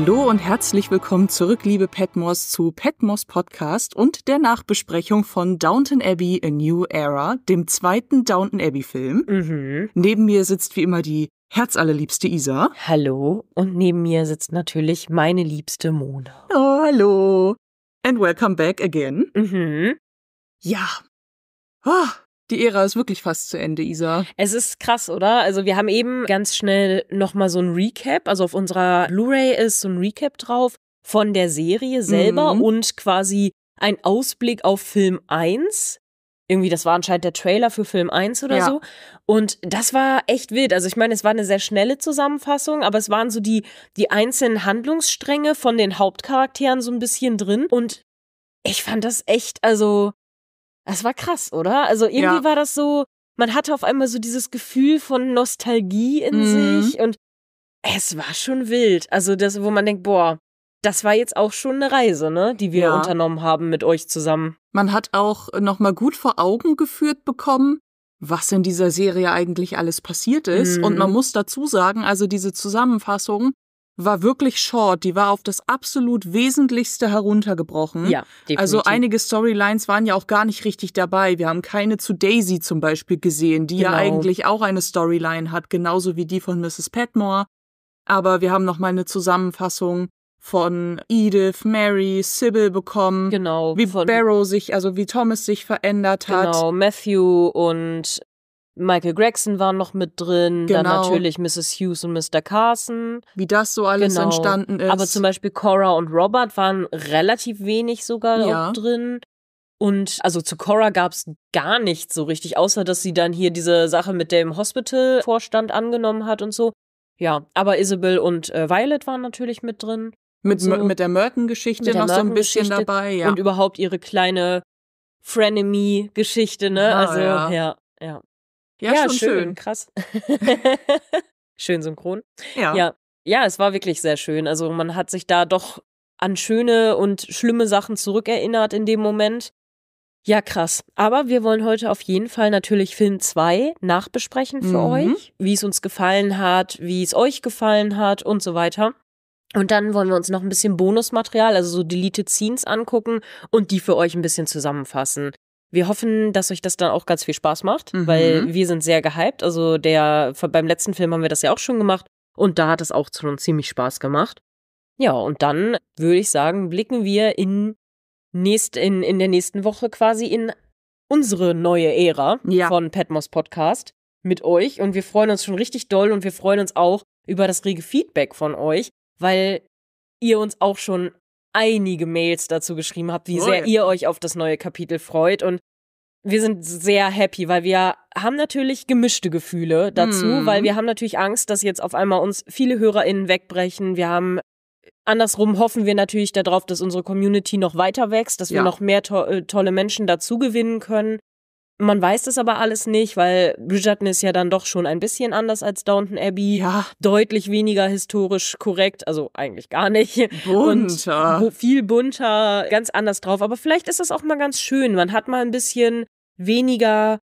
Hallo und herzlich willkommen zurück, liebe Petmos, zu Petmos Podcast und der Nachbesprechung von Downton Abbey A New Era, dem zweiten Downton Abbey-Film. Mhm. Neben mir sitzt wie immer die herzallerliebste Isa. Hallo. Und neben mir sitzt natürlich meine liebste Mona. Oh, hallo. And welcome back again. Mhm. Ja. Oh, die Ära ist wirklich fast zu Ende, Isa. Es ist krass, oder? Also wir haben eben ganz schnell nochmal so ein Recap. Also auf unserer Blu-ray ist so ein Recap drauf von der Serie selber mhm. und quasi ein Ausblick auf Film 1. Irgendwie, das war anscheinend der Trailer für Film 1 oder ja. so. Und das war echt wild. Also ich meine, es war eine sehr schnelle Zusammenfassung, aber es waren so die, die einzelnen Handlungsstränge von den Hauptcharakteren so ein bisschen drin. Und ich fand das echt, also das war krass, oder? Also irgendwie ja. war das so, man hatte auf einmal so dieses Gefühl von Nostalgie in mhm. sich und es war schon wild. Also das, wo man denkt, boah, das war jetzt auch schon eine Reise, ne, die wir ja. unternommen haben mit euch zusammen. Man hat auch nochmal gut vor Augen geführt bekommen, was in dieser Serie eigentlich alles passiert ist. Mhm. Und man mhm. muss dazu sagen, also diese Zusammenfassung war wirklich short, die war auf das absolut Wesentlichste heruntergebrochen. Ja, also definitiv. Also einige Storylines waren ja auch gar nicht richtig dabei. Wir haben keine zu Daisy zum Beispiel gesehen, die genau. ja eigentlich auch eine Storyline hat, genauso wie die von Mrs. Padmore. Aber wir haben noch mal eine Zusammenfassung von Edith, Mary, Sybil bekommen. Genau. Wie Barrow sich, also wie Thomas sich verändert hat. Genau, Matthew und Michael Gregson war noch mit drin, genau. dann natürlich Mrs. Hughes und Mr. Carson. Wie das so alles genau. entstanden ist. Aber zum Beispiel Cora und Robert waren relativ wenig sogar ja. drin. Und also zu Cora gab es gar nichts so richtig, außer dass sie dann hier diese Sache mit dem Hospital-Vorstand angenommen hat und so. Ja, aber Isabel und äh, Violet waren natürlich mit drin. Mit, so. mit der Merton-Geschichte noch Merton so ein bisschen dabei, ja. Und überhaupt ihre kleine Frenemy-Geschichte, ne? Ah, also, ja. ja, ja. Ja, ja schon schön, schön. Krass. schön synchron. Ja. ja. Ja, es war wirklich sehr schön. Also man hat sich da doch an schöne und schlimme Sachen zurückerinnert in dem Moment. Ja, krass. Aber wir wollen heute auf jeden Fall natürlich Film 2 nachbesprechen für mhm. euch, wie es uns gefallen hat, wie es euch gefallen hat und so weiter. Und dann wollen wir uns noch ein bisschen Bonusmaterial, also so Deleted Scenes angucken und die für euch ein bisschen zusammenfassen. Wir hoffen, dass euch das dann auch ganz viel Spaß macht, mhm. weil wir sind sehr gehypt. Also der beim letzten Film haben wir das ja auch schon gemacht und da hat es auch schon ziemlich Spaß gemacht. Ja, und dann würde ich sagen, blicken wir in nächst, in, in der nächsten Woche quasi in unsere neue Ära ja. von Petmos Podcast mit euch. Und wir freuen uns schon richtig doll und wir freuen uns auch über das rege Feedback von euch, weil ihr uns auch schon einige Mails dazu geschrieben habt, wie sehr ihr euch auf das neue Kapitel freut. Und wir sind sehr happy, weil wir haben natürlich gemischte Gefühle dazu, mhm. weil wir haben natürlich Angst, dass jetzt auf einmal uns viele HörerInnen wegbrechen. Wir haben andersrum hoffen wir natürlich darauf, dass unsere Community noch weiter wächst, dass ja. wir noch mehr to äh, tolle Menschen dazu gewinnen können. Man weiß das aber alles nicht, weil Bridgerton ist ja dann doch schon ein bisschen anders als Downton Abbey. Ja. Deutlich weniger historisch korrekt, also eigentlich gar nicht. Bunter. Und viel bunter, ganz anders drauf. Aber vielleicht ist das auch mal ganz schön. Man hat mal ein bisschen weniger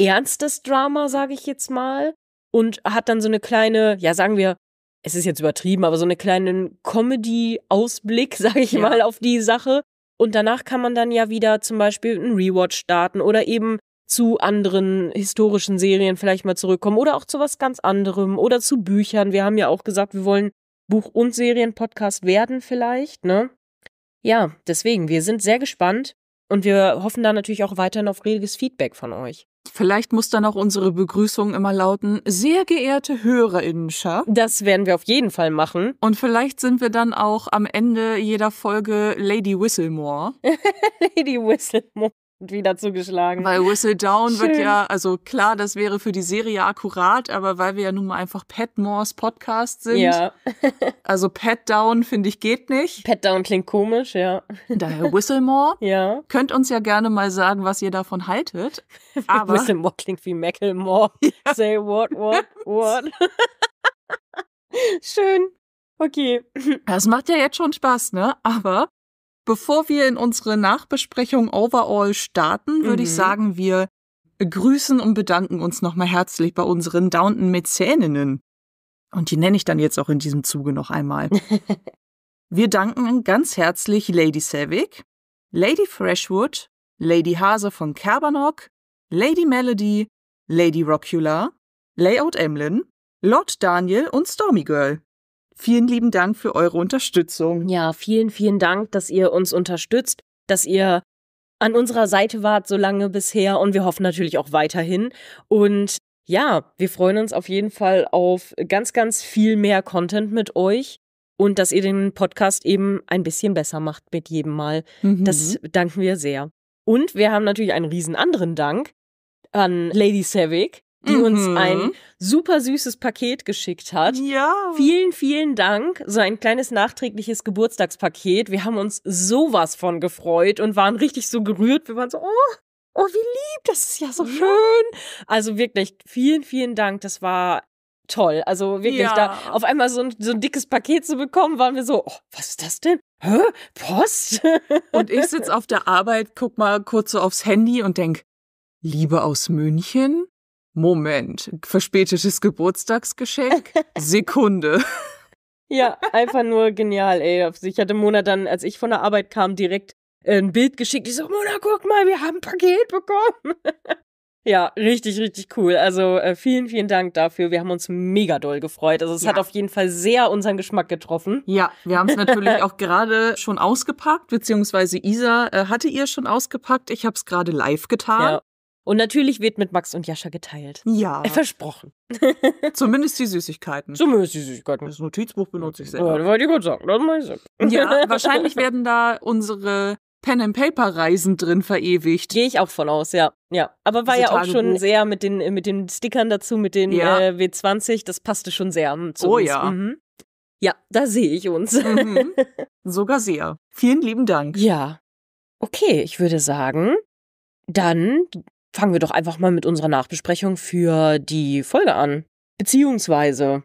ernstes Drama, sage ich jetzt mal. Und hat dann so eine kleine, ja, sagen wir, es ist jetzt übertrieben, aber so eine kleinen Comedy-Ausblick, sage ich ja. mal, auf die Sache. Und danach kann man dann ja wieder zum Beispiel einen Rewatch starten oder eben zu anderen historischen Serien vielleicht mal zurückkommen oder auch zu was ganz anderem oder zu Büchern. Wir haben ja auch gesagt, wir wollen Buch- und Serienpodcast werden vielleicht, ne? Ja, deswegen, wir sind sehr gespannt und wir hoffen da natürlich auch weiterhin auf reges Feedback von euch. Vielleicht muss dann auch unsere Begrüßung immer lauten, sehr geehrte Hörerinnenschaft. Das werden wir auf jeden Fall machen. Und vielleicht sind wir dann auch am Ende jeder Folge Lady Whistlemore. Lady Whistlemore wieder zugeschlagen. Weil Whistle Down Schön. wird ja, also klar, das wäre für die Serie akkurat, aber weil wir ja nun mal einfach Pat Moores Podcast sind. Ja. also Pat Down finde ich geht nicht. Pat Down klingt komisch, ja. Daher Whistle Whistlemore. Ja. Könnt uns ja gerne mal sagen, was ihr davon haltet. Aber Whistlemore klingt wie Macklemore. Ja. Say what, what, what. Schön. Okay. Das macht ja jetzt schon Spaß, ne? Aber Bevor wir in unsere Nachbesprechung overall starten, würde mhm. ich sagen, wir grüßen und bedanken uns nochmal herzlich bei unseren Downton Mäzäninnen. Und die nenne ich dann jetzt auch in diesem Zuge noch einmal. wir danken ganz herzlich Lady Savick, Lady Freshwood, Lady Hase von Kerbernock, Lady Melody, Lady Rockula, Layout Emlyn, Lord Daniel und Stormy Girl. Vielen lieben Dank für eure Unterstützung. Ja, vielen, vielen Dank, dass ihr uns unterstützt, dass ihr an unserer Seite wart so lange bisher und wir hoffen natürlich auch weiterhin. Und ja, wir freuen uns auf jeden Fall auf ganz, ganz viel mehr Content mit euch und dass ihr den Podcast eben ein bisschen besser macht mit jedem Mal. Mhm. Das danken wir sehr. Und wir haben natürlich einen riesen anderen Dank an Lady Savick, die mhm. uns ein super süßes Paket geschickt hat. Ja. Vielen, vielen Dank. So ein kleines nachträgliches Geburtstagspaket. Wir haben uns sowas von gefreut und waren richtig so gerührt. Wir waren so, oh, oh, wie lieb, das ist ja so schön. Also wirklich, vielen, vielen Dank. Das war toll. Also wirklich, ja. da auf einmal so ein, so ein dickes Paket zu bekommen, waren wir so, oh, was ist das denn? Hä? Post? und ich sitze auf der Arbeit, guck mal kurz so aufs Handy und denk, Liebe aus München? Moment, verspätetes Geburtstagsgeschenk? Sekunde. ja, einfach nur genial, ey. Ich hatte Mona dann, als ich von der Arbeit kam, direkt äh, ein Bild geschickt. Ich so, Mona, guck mal, wir haben ein Paket bekommen. ja, richtig, richtig cool. Also äh, vielen, vielen Dank dafür. Wir haben uns mega doll gefreut. Also es ja. hat auf jeden Fall sehr unseren Geschmack getroffen. Ja, wir haben es natürlich auch gerade schon ausgepackt, beziehungsweise Isa äh, hatte ihr schon ausgepackt. Ich habe es gerade live getan. Ja. Und natürlich wird mit Max und Jascha geteilt. Ja. Äh, versprochen. Zumindest die Süßigkeiten. Zumindest die Süßigkeiten. Das Notizbuch benutze ich selber. Ja, das wollte ich gut sagen. Das ich sagen. Ja, wahrscheinlich werden da unsere Pen and Paper Reisen drin verewigt. Gehe ich auch von aus, ja. Ja, aber war Diese ja auch Tage schon sehr mit den äh, mit den Stickern dazu, mit den ja. äh, W20, das passte schon sehr ähm, zu oh, uns. Oh ja. Mhm. Ja, da sehe ich uns. Mhm. Sogar sehr. Vielen lieben Dank. Ja. Okay, ich würde sagen, dann fangen wir doch einfach mal mit unserer Nachbesprechung für die Folge an. Beziehungsweise,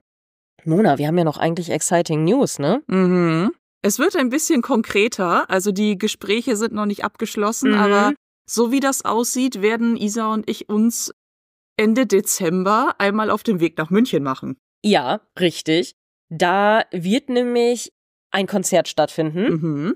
Mona, wir haben ja noch eigentlich exciting News, ne? Mhm. Es wird ein bisschen konkreter, also die Gespräche sind noch nicht abgeschlossen, mhm. aber so wie das aussieht, werden Isa und ich uns Ende Dezember einmal auf den Weg nach München machen. Ja, richtig. Da wird nämlich ein Konzert stattfinden. Mhm.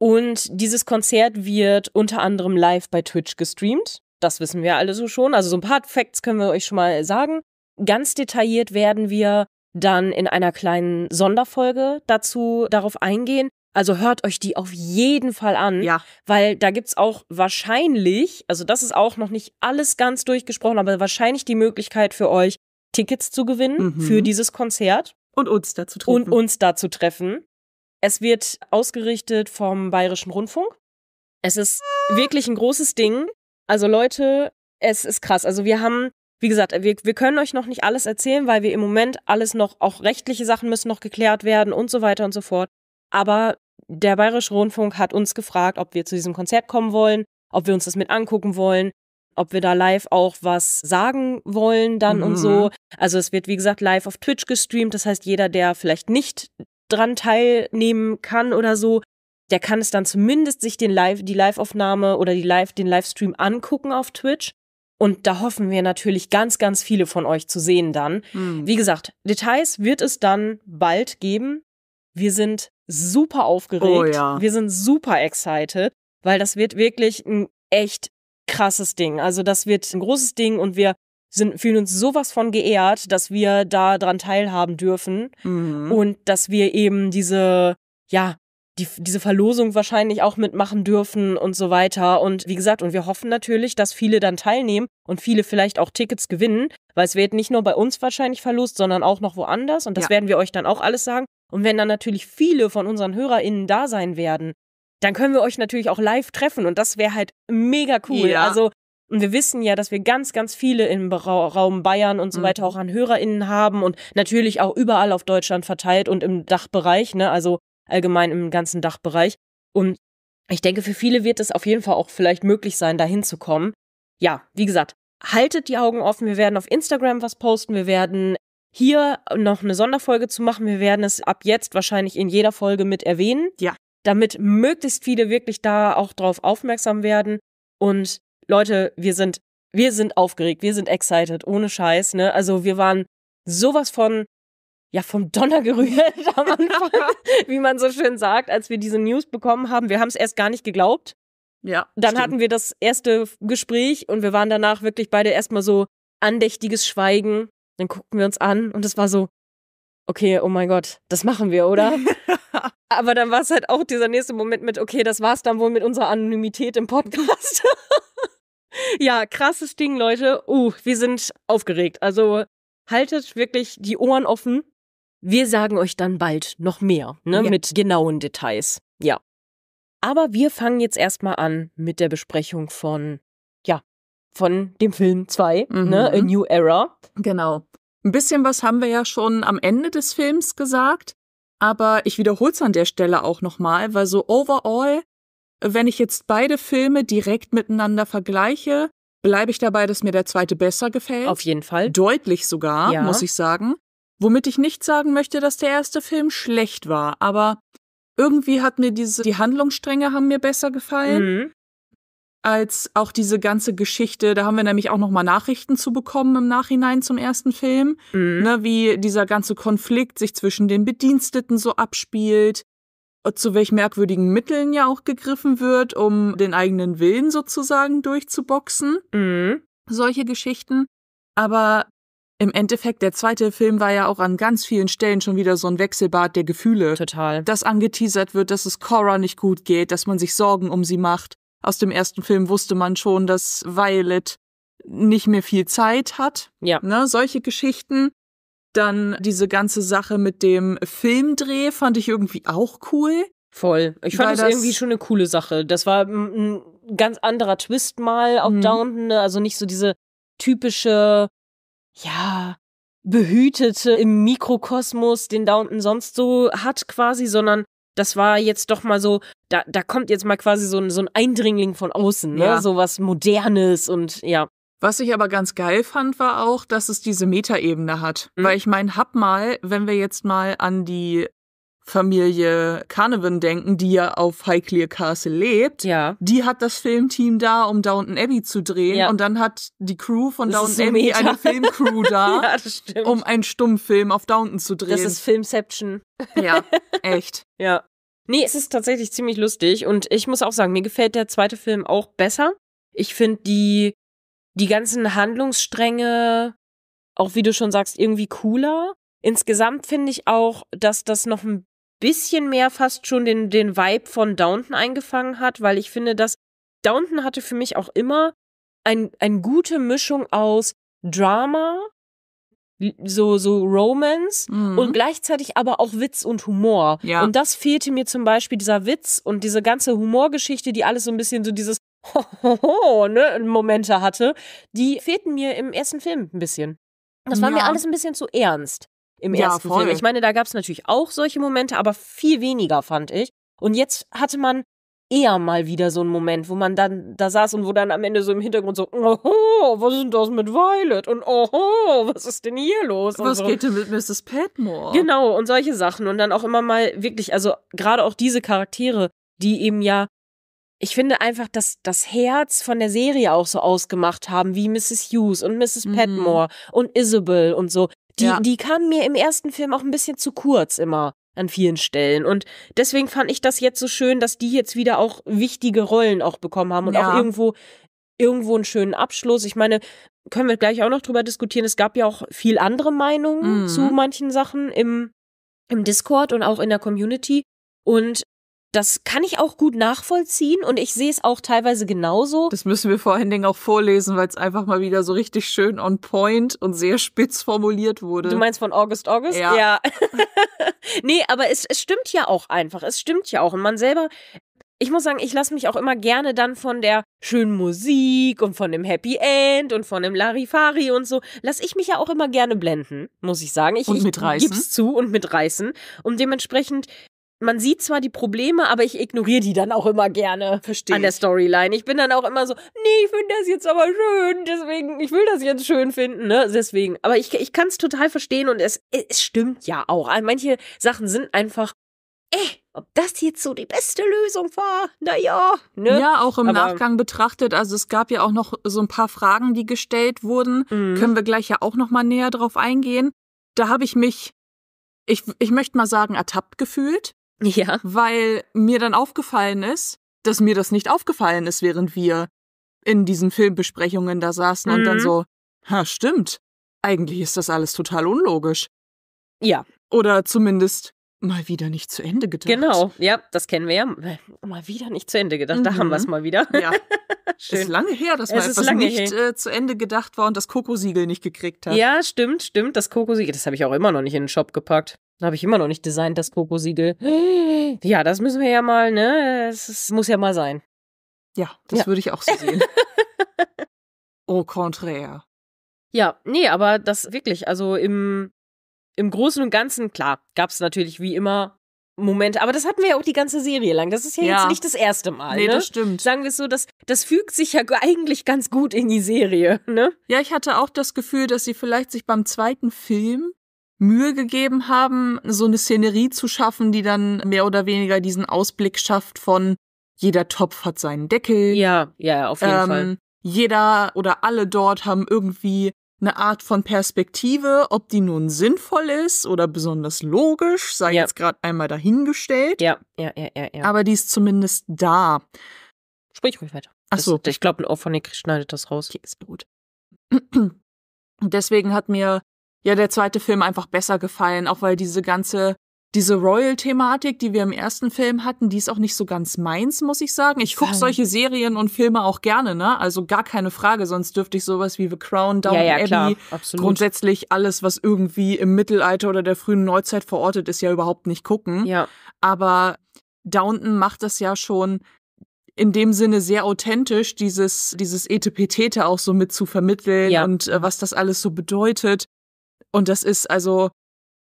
Und dieses Konzert wird unter anderem live bei Twitch gestreamt. Das wissen wir alle so schon. Also so ein paar Facts können wir euch schon mal sagen. Ganz detailliert werden wir dann in einer kleinen Sonderfolge dazu darauf eingehen. Also hört euch die auf jeden Fall an, ja. weil da gibt es auch wahrscheinlich, also das ist auch noch nicht alles ganz durchgesprochen, aber wahrscheinlich die Möglichkeit für euch, Tickets zu gewinnen mhm. für dieses Konzert. Und uns dazu treffen. Und uns dazu treffen. Es wird ausgerichtet vom Bayerischen Rundfunk. Es ist wirklich ein großes Ding. Also Leute, es ist krass. Also wir haben, wie gesagt, wir, wir können euch noch nicht alles erzählen, weil wir im Moment alles noch, auch rechtliche Sachen müssen noch geklärt werden und so weiter und so fort. Aber der Bayerische Rundfunk hat uns gefragt, ob wir zu diesem Konzert kommen wollen, ob wir uns das mit angucken wollen, ob wir da live auch was sagen wollen dann mhm. und so. Mhm. Also es wird, wie gesagt, live auf Twitch gestreamt. Das heißt, jeder, der vielleicht nicht dran teilnehmen kann oder so, der kann es dann zumindest sich den Live, die Live-Aufnahme oder die Live, den Livestream angucken auf Twitch. Und da hoffen wir natürlich ganz, ganz viele von euch zu sehen dann. Mhm. Wie gesagt, Details wird es dann bald geben. Wir sind super aufgeregt. Oh, ja. Wir sind super excited, weil das wird wirklich ein echt krasses Ding. Also das wird ein großes Ding und wir sind, fühlen uns sowas von geehrt, dass wir da dran teilhaben dürfen mhm. und dass wir eben diese, ja, die, diese Verlosung wahrscheinlich auch mitmachen dürfen und so weiter. Und wie gesagt, und wir hoffen natürlich, dass viele dann teilnehmen und viele vielleicht auch Tickets gewinnen, weil es wird nicht nur bei uns wahrscheinlich verlost, sondern auch noch woanders. Und das ja. werden wir euch dann auch alles sagen. Und wenn dann natürlich viele von unseren HörerInnen da sein werden, dann können wir euch natürlich auch live treffen und das wäre halt mega cool. Ja. Also, und wir wissen ja, dass wir ganz, ganz viele im Raum Bayern und so mhm. weiter auch an HörerInnen haben und natürlich auch überall auf Deutschland verteilt und im Dachbereich, ne? Also allgemein im ganzen Dachbereich. Und ich denke, für viele wird es auf jeden Fall auch vielleicht möglich sein, da hinzukommen. Ja, wie gesagt, haltet die Augen offen. Wir werden auf Instagram was posten. Wir werden hier noch eine Sonderfolge zu machen. Wir werden es ab jetzt wahrscheinlich in jeder Folge mit erwähnen. Ja. Damit möglichst viele wirklich da auch drauf aufmerksam werden. Und Leute, wir sind, wir sind aufgeregt. Wir sind excited. Ohne Scheiß, ne? Also wir waren sowas von ja vom Donner gerührt am Anfang, wie man so schön sagt, als wir diese News bekommen haben. Wir haben es erst gar nicht geglaubt. Ja. Dann stimmt. hatten wir das erste Gespräch und wir waren danach wirklich beide erstmal so andächtiges Schweigen. Dann guckten wir uns an und es war so, okay, oh mein Gott, das machen wir, oder? Aber dann war es halt auch dieser nächste Moment mit, okay, das war es dann wohl mit unserer Anonymität im Podcast. ja, krasses Ding, Leute. Uh, wir sind aufgeregt. Also haltet wirklich die Ohren offen wir sagen euch dann bald noch mehr ne, ja. mit genauen Details. Ja. Aber wir fangen jetzt erstmal an mit der Besprechung von, ja, von dem Film 2, mhm. ne, A mhm. New Era. Genau. Ein bisschen was haben wir ja schon am Ende des Films gesagt, aber ich wiederhole es an der Stelle auch nochmal, weil so overall, wenn ich jetzt beide Filme direkt miteinander vergleiche, bleibe ich dabei, dass mir der zweite besser gefällt. Auf jeden Fall. Deutlich sogar, ja. muss ich sagen. Womit ich nicht sagen möchte, dass der erste Film schlecht war, aber irgendwie hat mir diese, die Handlungsstränge haben mir besser gefallen. Mhm. Als auch diese ganze Geschichte, da haben wir nämlich auch nochmal Nachrichten zu bekommen im Nachhinein zum ersten Film, mhm. ne, wie dieser ganze Konflikt sich zwischen den Bediensteten so abspielt, zu welch merkwürdigen Mitteln ja auch gegriffen wird, um den eigenen Willen sozusagen durchzuboxen. Mhm. Solche Geschichten. Aber im Endeffekt, der zweite Film war ja auch an ganz vielen Stellen schon wieder so ein Wechselbad der Gefühle. Total. Dass angeteasert wird, dass es Cora nicht gut geht, dass man sich Sorgen um sie macht. Aus dem ersten Film wusste man schon, dass Violet nicht mehr viel Zeit hat. Ja. Ne, solche Geschichten. Dann diese ganze Sache mit dem Filmdreh fand ich irgendwie auch cool. Voll. Ich fand das, das, irgendwie schon eine coole Sache. Das war ein ganz anderer Twist mal auf mhm. Downton. Ne? Also nicht so diese typische ja, behütete im Mikrokosmos, den Downton sonst so hat quasi, sondern das war jetzt doch mal so, da, da kommt jetzt mal quasi so ein, so ein Eindringling von außen, ne? Ja. So was Modernes und ja. Was ich aber ganz geil fand, war auch, dass es diese Metaebene hat. Mhm. Weil ich meine, hab mal, wenn wir jetzt mal an die Familie Carnivan denken, die ja auf Highclere Castle lebt. Ja. Die hat das Filmteam da, um Downton Abbey zu drehen. Ja. Und dann hat die Crew von das Downton Abbey eine Filmcrew da, ja, das um einen Stummfilm auf Downton zu drehen. Das ist Filmception. Ja, echt. ja. Nee, es ist tatsächlich ziemlich lustig. Und ich muss auch sagen, mir gefällt der zweite Film auch besser. Ich finde die, die ganzen Handlungsstränge, auch wie du schon sagst, irgendwie cooler. Insgesamt finde ich auch, dass das noch ein bisschen mehr fast schon den, den Vibe von Downton eingefangen hat, weil ich finde, dass Downton hatte für mich auch immer ein, eine gute Mischung aus Drama, so, so Romance mhm. und gleichzeitig aber auch Witz und Humor. Ja. Und das fehlte mir zum Beispiel dieser Witz und diese ganze Humorgeschichte, die alles so ein bisschen so dieses Hohoho, ne, Momente hatte, die fehlten mir im ersten Film ein bisschen. Das war ja. mir alles ein bisschen zu ernst im ja, ersten voll. Film. Ich meine, da gab es natürlich auch solche Momente, aber viel weniger, fand ich. Und jetzt hatte man eher mal wieder so einen Moment, wo man dann da saß und wo dann am Ende so im Hintergrund so, oh, was ist denn das mit Violet? Und oho, was ist denn hier los? Was so. geht denn mit Mrs. Padmore? Genau, und solche Sachen. Und dann auch immer mal wirklich, also gerade auch diese Charaktere, die eben ja, ich finde einfach, dass das Herz von der Serie auch so ausgemacht haben, wie Mrs. Hughes und Mrs. Mhm. Padmore und Isabel und so. Die, ja. die kamen mir im ersten Film auch ein bisschen zu kurz immer an vielen Stellen. Und deswegen fand ich das jetzt so schön, dass die jetzt wieder auch wichtige Rollen auch bekommen haben und ja. auch irgendwo, irgendwo einen schönen Abschluss. Ich meine, können wir gleich auch noch drüber diskutieren. Es gab ja auch viel andere Meinungen mhm. zu manchen Sachen im, im Discord und auch in der Community. Und das kann ich auch gut nachvollziehen und ich sehe es auch teilweise genauso. Das müssen wir vor allen Dingen auch vorlesen, weil es einfach mal wieder so richtig schön on point und sehr spitz formuliert wurde. Du meinst von August August? Ja. ja. nee, aber es, es stimmt ja auch einfach. Es stimmt ja auch. Und man selber ich muss sagen, ich lasse mich auch immer gerne dann von der schönen Musik und von dem Happy End und von dem Larifari und so, lasse ich mich ja auch immer gerne blenden, muss ich sagen. Ich, und mitreißen. Ich gib's zu und mitreißen. Und dementsprechend man sieht zwar die Probleme, aber ich ignoriere die dann auch immer gerne Verstehe an der Storyline. Ich bin dann auch immer so, nee, ich finde das jetzt aber schön, deswegen, ich will das jetzt schön finden, ne? Deswegen. Aber ich, ich kann es total verstehen und es, es stimmt ja auch. Manche Sachen sind einfach, eh, ob das jetzt so die beste Lösung war, naja. Ne? Ja, auch im Aber Nachgang betrachtet. Also es gab ja auch noch so ein paar Fragen, die gestellt wurden. Mhm. Können wir gleich ja auch nochmal näher drauf eingehen. Da habe ich mich, ich, ich möchte mal sagen, ertappt gefühlt. Ja. Weil mir dann aufgefallen ist, dass mir das nicht aufgefallen ist, während wir in diesen Filmbesprechungen da saßen mhm. und dann mhm. so, ha, stimmt. Eigentlich ist das alles total unlogisch. Ja. Oder zumindest Mal wieder nicht zu Ende gedacht. Genau, ja, das kennen wir ja. Mal wieder nicht zu Ende gedacht. Mhm. Da haben wir es mhm. mal wieder. Ja. Schön. Ist lange her, dass es man etwas nicht äh, zu Ende gedacht war und das Kokosiegel nicht gekriegt hat. Ja, stimmt, stimmt. Das Kokosiegel, das habe ich auch immer noch nicht in den Shop gepackt. Da Habe ich immer noch nicht designt, das Kokosiegel. Ja, das müssen wir ja mal, ne? Es muss ja mal sein. Ja, das ja. würde ich auch so sehen. Au contraire. Ja, nee, aber das wirklich, also im im Großen und Ganzen, klar, gab es natürlich wie immer Momente, aber das hatten wir ja auch die ganze Serie lang. Das ist ja, ja. jetzt nicht das erste Mal. Nee, ne? das stimmt. Sagen wir es so, das, das fügt sich ja eigentlich ganz gut in die Serie, ne? Ja, ich hatte auch das Gefühl, dass sie vielleicht sich beim zweiten Film Mühe gegeben haben, so eine Szenerie zu schaffen, die dann mehr oder weniger diesen Ausblick schafft von jeder Topf hat seinen Deckel. Ja, ja, auf jeden ähm, Fall. Jeder oder alle dort haben irgendwie eine Art von Perspektive, ob die nun sinnvoll ist oder besonders logisch, sei ja. jetzt gerade einmal dahingestellt. Ja. ja, ja, ja, ja. Aber die ist zumindest da. Sprich ruhig weiter. Achso. ich glaube, ein Ophonik schneidet das raus. Okay, ist gut. Deswegen hat mir ja der zweite Film einfach besser gefallen, auch weil diese ganze diese Royal-Thematik, die wir im ersten Film hatten, die ist auch nicht so ganz meins, muss ich sagen. Ich gucke solche Serien und Filme auch gerne, ne? Also gar keine Frage, sonst dürfte ich sowas wie The Crown, Down ja, ja, Abbey, grundsätzlich alles, was irgendwie im Mittelalter oder der frühen Neuzeit verortet ist, ja überhaupt nicht gucken. Ja. Aber Downton macht das ja schon in dem Sinne sehr authentisch, dieses, dieses Etepetete auch so mit zu vermitteln ja. und äh, was das alles so bedeutet. Und das ist also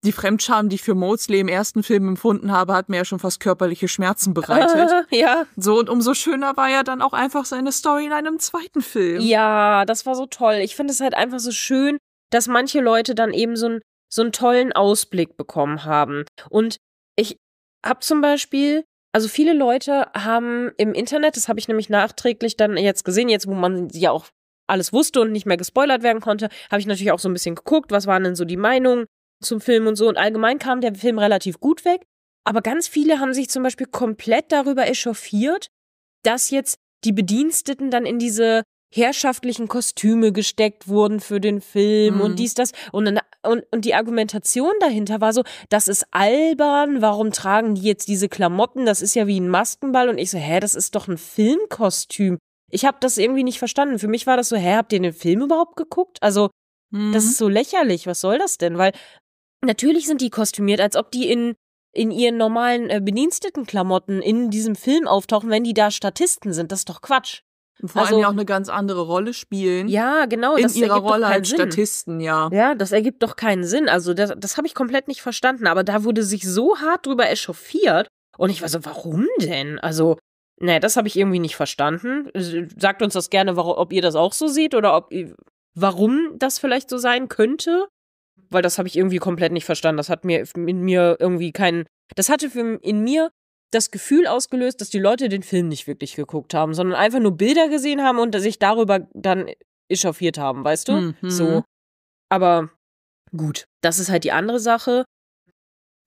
die Fremdscham, die ich für Mosley im ersten Film empfunden habe, hat mir ja schon fast körperliche Schmerzen bereitet. Äh, ja. So, und umso schöner war ja dann auch einfach seine Story in einem zweiten Film. Ja, das war so toll. Ich finde es halt einfach so schön, dass manche Leute dann eben so, ein, so einen tollen Ausblick bekommen haben. Und ich habe zum Beispiel, also viele Leute haben im Internet, das habe ich nämlich nachträglich dann jetzt gesehen, jetzt wo man ja auch alles wusste und nicht mehr gespoilert werden konnte, habe ich natürlich auch so ein bisschen geguckt, was waren denn so die Meinungen zum Film und so. Und allgemein kam der Film relativ gut weg. Aber ganz viele haben sich zum Beispiel komplett darüber echauffiert, dass jetzt die Bediensteten dann in diese herrschaftlichen Kostüme gesteckt wurden für den Film mhm. und dies, das. Und, und, und die Argumentation dahinter war so, das ist albern, warum tragen die jetzt diese Klamotten? Das ist ja wie ein Maskenball. Und ich so, hä, das ist doch ein Filmkostüm. Ich habe das irgendwie nicht verstanden. Für mich war das so, hä, habt ihr den Film überhaupt geguckt? Also, mhm. das ist so lächerlich, was soll das denn? Weil natürlich sind die kostümiert, als ob die in, in ihren normalen äh, bediensteten in diesem Film auftauchen, wenn die da Statisten sind. Das ist doch Quatsch. Und vor also, allem ja auch eine ganz andere Rolle spielen. Ja, genau. In ihrer Rolle als Sinn. Statisten, ja. Ja, das ergibt doch keinen Sinn. Also das, das habe ich komplett nicht verstanden. Aber da wurde sich so hart drüber echauffiert. Und ich war so, warum denn? Also, naja, ne, das habe ich irgendwie nicht verstanden. Sagt uns das gerne, ob ihr das auch so seht oder ob, warum das vielleicht so sein könnte weil das habe ich irgendwie komplett nicht verstanden. Das hat mir in mir irgendwie keinen. Das hatte für, in mir das Gefühl ausgelöst, dass die Leute den Film nicht wirklich geguckt haben, sondern einfach nur Bilder gesehen haben und sich darüber dann echauffiert haben, weißt du? Mhm. So. Aber gut, das ist halt die andere Sache.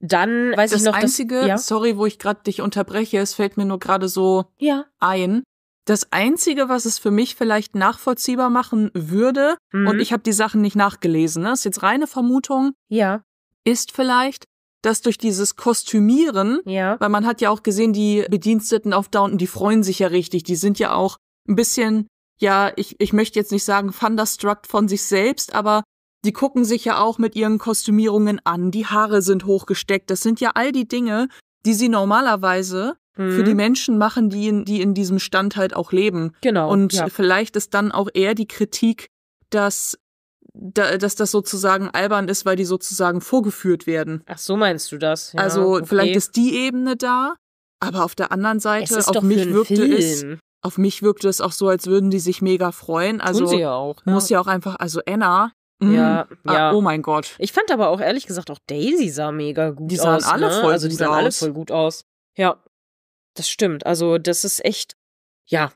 Dann weiß das ich noch. Einzige, das Einzige, ja? sorry, wo ich gerade dich unterbreche, es fällt mir nur gerade so ja. ein. Das Einzige, was es für mich vielleicht nachvollziehbar machen würde, mhm. und ich habe die Sachen nicht nachgelesen, ne? ist jetzt reine Vermutung, ja. ist vielleicht, dass durch dieses Kostümieren, ja. weil man hat ja auch gesehen, die Bediensteten auf Downton, die freuen sich ja richtig, die sind ja auch ein bisschen, ja, ich, ich möchte jetzt nicht sagen, thunderstruck von sich selbst, aber die gucken sich ja auch mit ihren Kostümierungen an, die Haare sind hochgesteckt, das sind ja all die Dinge, die sie normalerweise für die mhm. Menschen machen, die in, die in diesem Stand halt auch leben. Genau. Und ja. vielleicht ist dann auch eher die Kritik, dass da, dass das sozusagen albern ist, weil die sozusagen vorgeführt werden. Ach so meinst du das? Ja, also okay. vielleicht ist die Ebene da, aber auf der anderen Seite auf mich wirkte Film. es auf mich wirkte es auch so, als würden die sich mega freuen. Also Tun sie auch. Ja. Muss ja auch einfach, also Anna. Mh, ja, ah, ja. oh mein Gott. Ich fand aber auch ehrlich gesagt auch Daisy sah mega gut aus. Die sahen aus, alle ne? voll also, gut aus. Also die sahen alle voll gut aus. Ja, das stimmt. Also, das ist echt. Ja,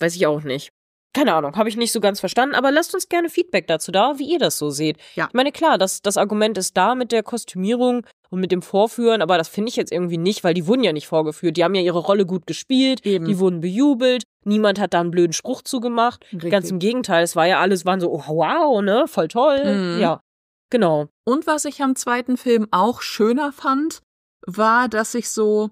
weiß ich auch nicht. Keine Ahnung, habe ich nicht so ganz verstanden, aber lasst uns gerne Feedback dazu da, wie ihr das so seht. Ja. Ich meine, klar, das, das Argument ist da mit der Kostümierung und mit dem Vorführen, aber das finde ich jetzt irgendwie nicht, weil die wurden ja nicht vorgeführt. Die haben ja ihre Rolle gut gespielt, Eben. die wurden bejubelt, niemand hat da einen blöden Spruch zugemacht. Richtig. Ganz im Gegenteil, es war ja alles, waren so, oh, wow, ne, voll toll. Mhm. Ja, genau. Und was ich am zweiten Film auch schöner fand, war, dass ich so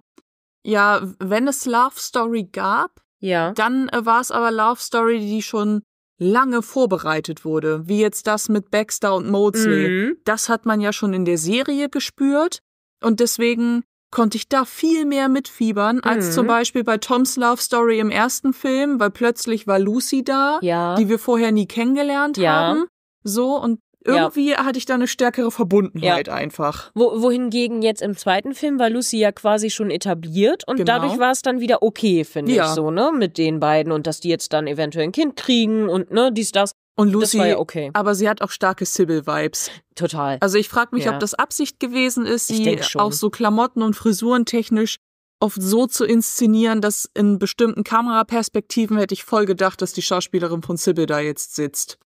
ja, wenn es Love Story gab, ja. dann äh, war es aber Love Story, die schon lange vorbereitet wurde. Wie jetzt das mit Baxter und Mosley. Mhm. Das hat man ja schon in der Serie gespürt. Und deswegen konnte ich da viel mehr mitfiebern, als mhm. zum Beispiel bei Toms Love Story im ersten Film, weil plötzlich war Lucy da, ja. die wir vorher nie kennengelernt ja. haben. So, und irgendwie ja. hatte ich da eine stärkere Verbundenheit ja. einfach. Wo, wohingegen jetzt im zweiten Film war Lucy ja quasi schon etabliert und genau. dadurch war es dann wieder okay, finde ja. ich so, ne, mit den beiden und dass die jetzt dann eventuell ein Kind kriegen und ne, dies, das. Und Lucy, ja okay. aber sie hat auch starke Sybil-Vibes. Total. Also ich frage mich, ja. ob das Absicht gewesen ist, sie auch so Klamotten und Frisuren technisch oft so zu inszenieren, dass in bestimmten Kameraperspektiven hätte ich voll gedacht, dass die Schauspielerin von Sybil da jetzt sitzt.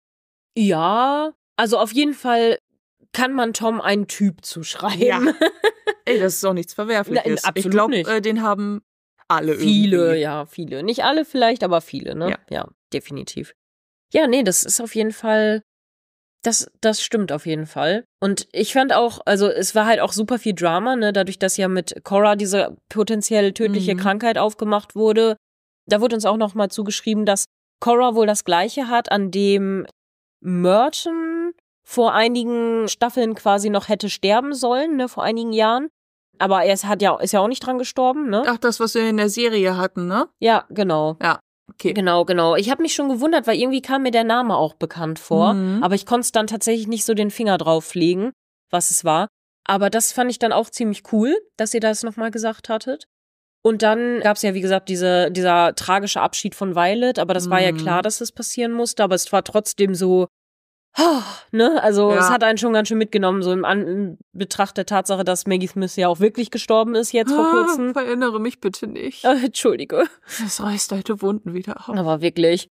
Ja, also auf jeden Fall kann man Tom einen Typ zuschreiben. Ja. Ey, das ist auch nichts Verwerfliches. Na, ich glaube, äh, den haben alle Viele, irgendwie. ja, viele. Nicht alle vielleicht, aber viele, ne? Ja. ja, definitiv. Ja, nee, das ist auf jeden Fall. Das, das stimmt auf jeden Fall. Und ich fand auch, also es war halt auch super viel Drama, ne? Dadurch, dass ja mit Cora diese potenziell tödliche mhm. Krankheit aufgemacht wurde. Da wurde uns auch nochmal zugeschrieben, dass Cora wohl das Gleiche hat, an dem Merton vor einigen Staffeln quasi noch hätte sterben sollen, ne, vor einigen Jahren. Aber er ist, hat ja, ist ja auch nicht dran gestorben, ne? Ach, das, was wir in der Serie hatten, ne? Ja, genau. Ja. Okay. Genau, genau. Ich habe mich schon gewundert, weil irgendwie kam mir der Name auch bekannt vor, mhm. aber ich konnte dann tatsächlich nicht so den Finger drauf legen, was es war. Aber das fand ich dann auch ziemlich cool, dass ihr das nochmal gesagt hattet. Und dann gab es ja, wie gesagt, diese, dieser tragische Abschied von Violet, aber das mhm. war ja mhm. klar, dass das passieren musste, aber es war trotzdem so, Oh, ne? Also es hat einen schon ganz schön mitgenommen, so im, An Betracht der Tatsache, dass Maggie Smith ja auch wirklich gestorben ist jetzt vor ah, kurzem. verinnere mich bitte nicht. Äh, Entschuldige. Das reißt alte Wunden wieder auf. Aber wirklich.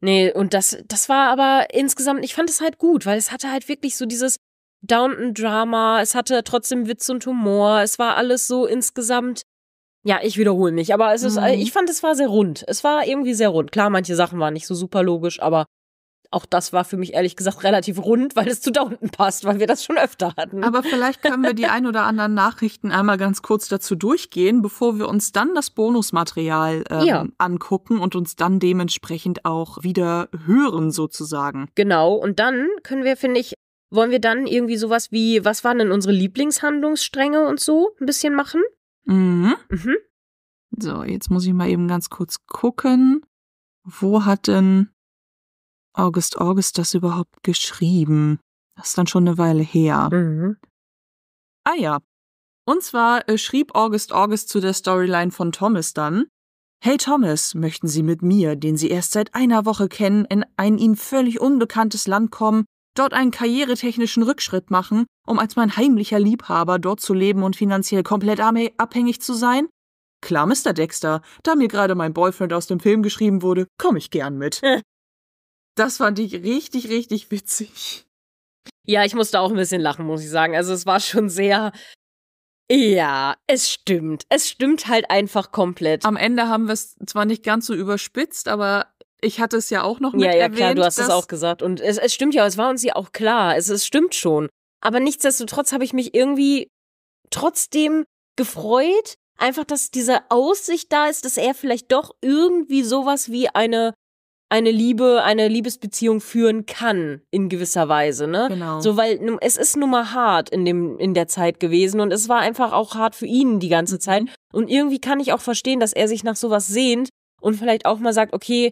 Nee, und das, das war aber insgesamt, ich fand es halt gut, weil es hatte halt wirklich so dieses Downton-Drama, es hatte trotzdem Witz und Humor, es war alles so insgesamt ja, ich wiederhole mich, aber es ist, mhm. ich fand, es war sehr rund. Es war irgendwie sehr rund. Klar, manche Sachen waren nicht so super logisch, aber auch das war für mich ehrlich gesagt relativ rund, weil es zu da unten passt, weil wir das schon öfter hatten. Aber vielleicht können wir die ein oder anderen Nachrichten einmal ganz kurz dazu durchgehen, bevor wir uns dann das Bonusmaterial ähm, ja. angucken und uns dann dementsprechend auch wieder hören sozusagen. Genau, und dann können wir, finde ich, wollen wir dann irgendwie sowas wie, was waren denn unsere Lieblingshandlungsstränge und so ein bisschen machen? Mhm. mhm. So, jetzt muss ich mal eben ganz kurz gucken. Wo hat denn August August das überhaupt geschrieben? Das ist dann schon eine Weile her. Mhm. Ah ja. Und zwar äh, schrieb August August zu der Storyline von Thomas dann, Hey Thomas, möchten Sie mit mir, den Sie erst seit einer Woche kennen, in ein Ihnen völlig unbekanntes Land kommen, dort einen karrieretechnischen Rückschritt machen, um als mein heimlicher Liebhaber dort zu leben und finanziell komplett abhängig zu sein? Klar, Mr. Dexter, da mir gerade mein Boyfriend aus dem Film geschrieben wurde, komme ich gern mit. Das fand ich richtig, richtig witzig. Ja, ich musste auch ein bisschen lachen, muss ich sagen. Also es war schon sehr. Ja, es stimmt. Es stimmt halt einfach komplett. Am Ende haben wir es zwar nicht ganz so überspitzt, aber ich hatte es ja auch noch mit erwähnt. Ja, ja, erwähnt, klar, du hast es auch gesagt. Und es, es stimmt ja, es war uns ja auch klar. Es, es stimmt schon. Aber nichtsdestotrotz habe ich mich irgendwie trotzdem gefreut, einfach, dass diese Aussicht da ist, dass er vielleicht doch irgendwie sowas wie eine eine Liebe, eine Liebesbeziehung führen kann in gewisser Weise, ne? Genau. So weil es ist nun mal hart in dem in der Zeit gewesen und es war einfach auch hart für ihn die ganze Zeit mhm. und irgendwie kann ich auch verstehen, dass er sich nach sowas sehnt und vielleicht auch mal sagt, okay,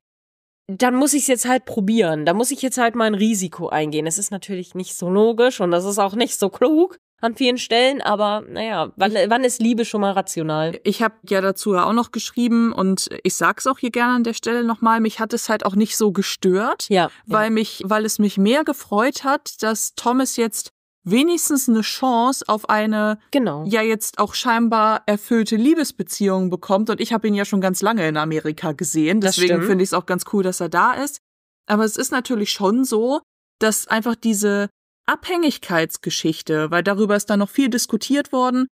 dann muss ich es jetzt halt probieren, da muss ich jetzt halt mal ein Risiko eingehen. Es ist natürlich nicht so logisch und das ist auch nicht so klug, an vielen Stellen, aber naja, wann, ich, wann ist Liebe schon mal rational? Ich habe ja dazu ja auch noch geschrieben und ich sage es auch hier gerne an der Stelle nochmal, mich hat es halt auch nicht so gestört, ja, weil ja. mich, weil es mich mehr gefreut hat, dass Thomas jetzt wenigstens eine Chance auf eine genau. ja jetzt auch scheinbar erfüllte Liebesbeziehung bekommt. Und ich habe ihn ja schon ganz lange in Amerika gesehen. Deswegen finde ich es auch ganz cool, dass er da ist. Aber es ist natürlich schon so, dass einfach diese Abhängigkeitsgeschichte, weil darüber ist dann noch viel diskutiert worden,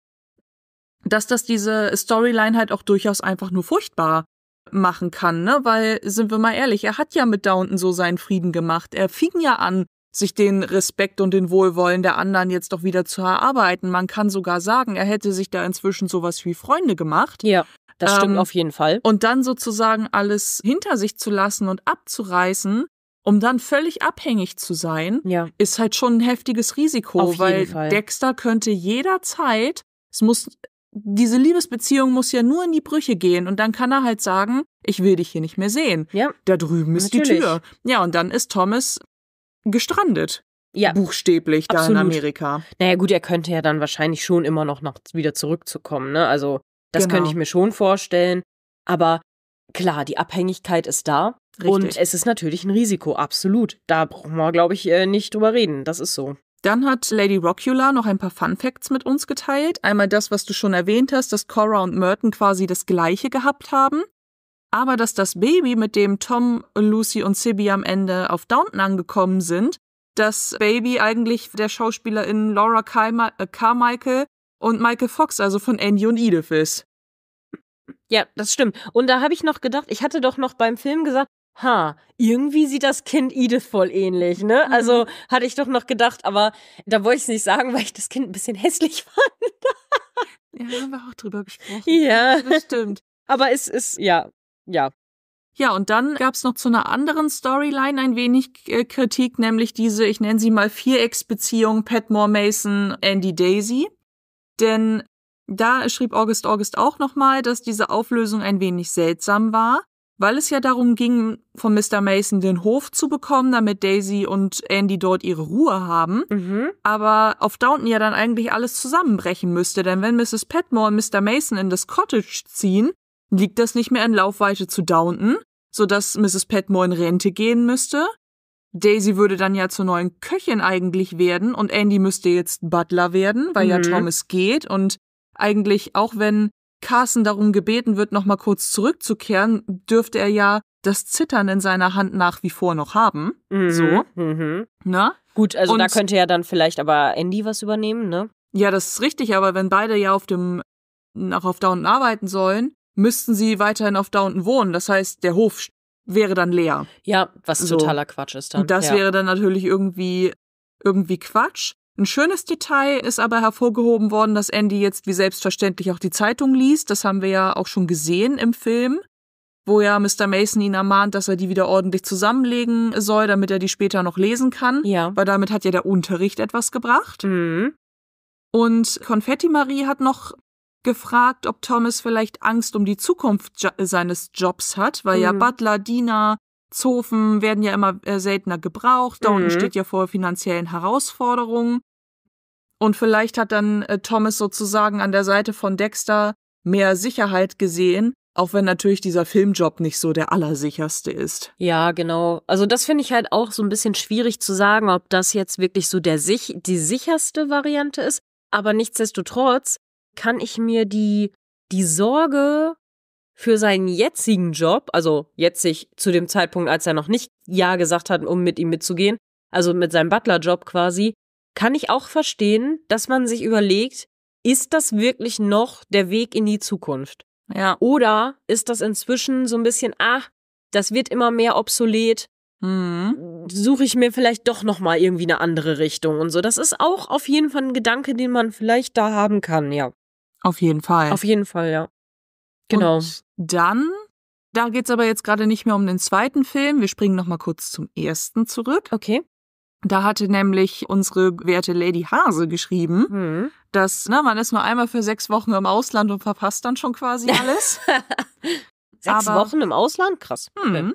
dass das diese Storyline halt auch durchaus einfach nur furchtbar machen kann, ne? Weil, sind wir mal ehrlich, er hat ja mit Downton so seinen Frieden gemacht. Er fing ja an, sich den Respekt und den Wohlwollen der anderen jetzt doch wieder zu erarbeiten. Man kann sogar sagen, er hätte sich da inzwischen sowas wie Freunde gemacht. Ja, das stimmt ähm, auf jeden Fall. Und dann sozusagen alles hinter sich zu lassen und abzureißen, um dann völlig abhängig zu sein, ja. ist halt schon ein heftiges Risiko, Auf weil Dexter könnte jederzeit, es muss, diese Liebesbeziehung muss ja nur in die Brüche gehen und dann kann er halt sagen, ich will dich hier nicht mehr sehen. Ja. Da drüben ist Natürlich. die Tür. Ja, und dann ist Thomas gestrandet. Ja. Buchstäblich da in Amerika. Naja, gut, er könnte ja dann wahrscheinlich schon immer noch nach, wieder zurückzukommen, ne? Also, das genau. könnte ich mir schon vorstellen. Aber klar, die Abhängigkeit ist da. Richtig. Und es ist natürlich ein Risiko, absolut. Da brauchen wir, glaube ich, äh, nicht drüber reden. Das ist so. Dann hat Lady Rockula noch ein paar Fun Facts mit uns geteilt. Einmal das, was du schon erwähnt hast, dass Cora und Merton quasi das Gleiche gehabt haben. Aber dass das Baby, mit dem Tom, Lucy und Sibby am Ende auf Downton angekommen sind, das Baby eigentlich der Schauspielerin Laura äh, Carmichael und Michael Fox, also von Andy und Edith ist. Ja, das stimmt. Und da habe ich noch gedacht, ich hatte doch noch beim Film gesagt, ha, irgendwie sieht das Kind Edith voll ähnlich, ne? Mhm. Also hatte ich doch noch gedacht, aber da wollte ich es nicht sagen, weil ich das Kind ein bisschen hässlich fand. ja, haben wir auch drüber gesprochen. Ja. Das stimmt. Aber es ist, ja, ja. Ja, und dann gab es noch zu einer anderen Storyline ein wenig äh, Kritik, nämlich diese, ich nenne sie mal Vierecksbeziehung Patmore Mason, Andy Daisy. Denn da schrieb August August auch nochmal, dass diese Auflösung ein wenig seltsam war, weil es ja darum ging, von Mr. Mason den Hof zu bekommen, damit Daisy und Andy dort ihre Ruhe haben. Mhm. Aber auf Downton ja dann eigentlich alles zusammenbrechen müsste, denn wenn Mrs. Petmore und Mr. Mason in das Cottage ziehen, liegt das nicht mehr in Laufweite zu Downton, sodass Mrs. Petmore in Rente gehen müsste. Daisy würde dann ja zur neuen Köchin eigentlich werden und Andy müsste jetzt Butler werden, weil mhm. ja Thomas geht und eigentlich, auch wenn Carson darum gebeten wird, nochmal kurz zurückzukehren, dürfte er ja das Zittern in seiner Hand nach wie vor noch haben. Mhm. So. Mhm. Na? Gut, also Und da könnte ja dann vielleicht aber Andy was übernehmen, ne? Ja, das ist richtig, aber wenn beide ja auf dem, auch auf Downton arbeiten sollen, müssten sie weiterhin auf Downton wohnen. Das heißt, der Hof wäre dann leer. Ja, was so. totaler Quatsch ist dann. Das ja. wäre dann natürlich irgendwie, irgendwie Quatsch. Ein schönes Detail ist aber hervorgehoben worden, dass Andy jetzt wie selbstverständlich auch die Zeitung liest. Das haben wir ja auch schon gesehen im Film, wo ja Mr. Mason ihn ermahnt, dass er die wieder ordentlich zusammenlegen soll, damit er die später noch lesen kann. Ja. Weil damit hat ja der Unterricht etwas gebracht. Mhm. Und Konfetti Marie hat noch gefragt, ob Thomas vielleicht Angst um die Zukunft jo seines Jobs hat, weil mhm. ja Butler, Diener, Zofen werden ja immer äh, seltener gebraucht. Da mhm. unten steht ja vor finanziellen Herausforderungen. Und vielleicht hat dann äh, Thomas sozusagen an der Seite von Dexter mehr Sicherheit gesehen, auch wenn natürlich dieser Filmjob nicht so der allersicherste ist. Ja, genau. Also das finde ich halt auch so ein bisschen schwierig zu sagen, ob das jetzt wirklich so der sich die sicherste Variante ist. Aber nichtsdestotrotz kann ich mir die, die Sorge für seinen jetzigen Job, also jetzig zu dem Zeitpunkt, als er noch nicht Ja gesagt hat, um mit ihm mitzugehen, also mit seinem Butler-Job quasi, kann ich auch verstehen, dass man sich überlegt, ist das wirklich noch der Weg in die Zukunft? Ja. Oder ist das inzwischen so ein bisschen, ach, das wird immer mehr obsolet, mhm. suche ich mir vielleicht doch nochmal irgendwie eine andere Richtung und so. Das ist auch auf jeden Fall ein Gedanke, den man vielleicht da haben kann, ja. Auf jeden Fall. Auf jeden Fall, ja. Genau. Und dann, da geht es aber jetzt gerade nicht mehr um den zweiten Film. Wir springen nochmal kurz zum ersten zurück. Okay. Da hatte nämlich unsere werte Lady Hase geschrieben, mhm. dass na, man ist nur einmal für sechs Wochen im Ausland und verpasst dann schon quasi alles. sechs aber, Wochen im Ausland? Krass. Mh. Hm.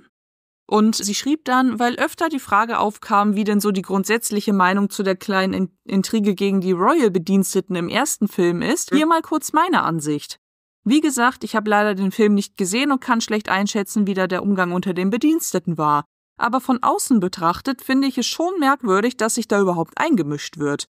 Und sie schrieb dann, weil öfter die Frage aufkam, wie denn so die grundsätzliche Meinung zu der kleinen Intrige gegen die Royal-Bediensteten im ersten Film ist, hm. hier mal kurz meine Ansicht. Wie gesagt, ich habe leider den Film nicht gesehen und kann schlecht einschätzen, wie da der Umgang unter den Bediensteten war. Aber von außen betrachtet finde ich es schon merkwürdig, dass sich da überhaupt eingemischt wird.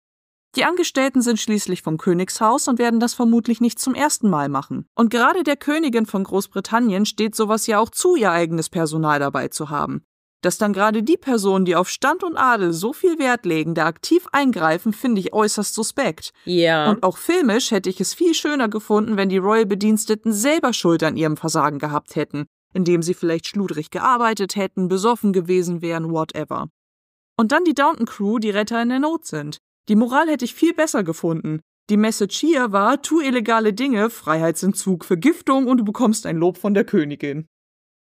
Die Angestellten sind schließlich vom Königshaus und werden das vermutlich nicht zum ersten Mal machen. Und gerade der Königin von Großbritannien steht sowas ja auch zu, ihr eigenes Personal dabei zu haben. Dass dann gerade die Personen, die auf Stand und Adel so viel Wert legen, da aktiv eingreifen, finde ich äußerst suspekt. Ja. Und auch filmisch hätte ich es viel schöner gefunden, wenn die Royal-Bediensteten selber Schuld an ihrem Versagen gehabt hätten, indem sie vielleicht schludrig gearbeitet hätten, besoffen gewesen wären, whatever. Und dann die Downton-Crew, die Retter in der Not sind. Die Moral hätte ich viel besser gefunden. Die Message hier war, tu illegale Dinge, Freiheitsentzug, Vergiftung und du bekommst ein Lob von der Königin.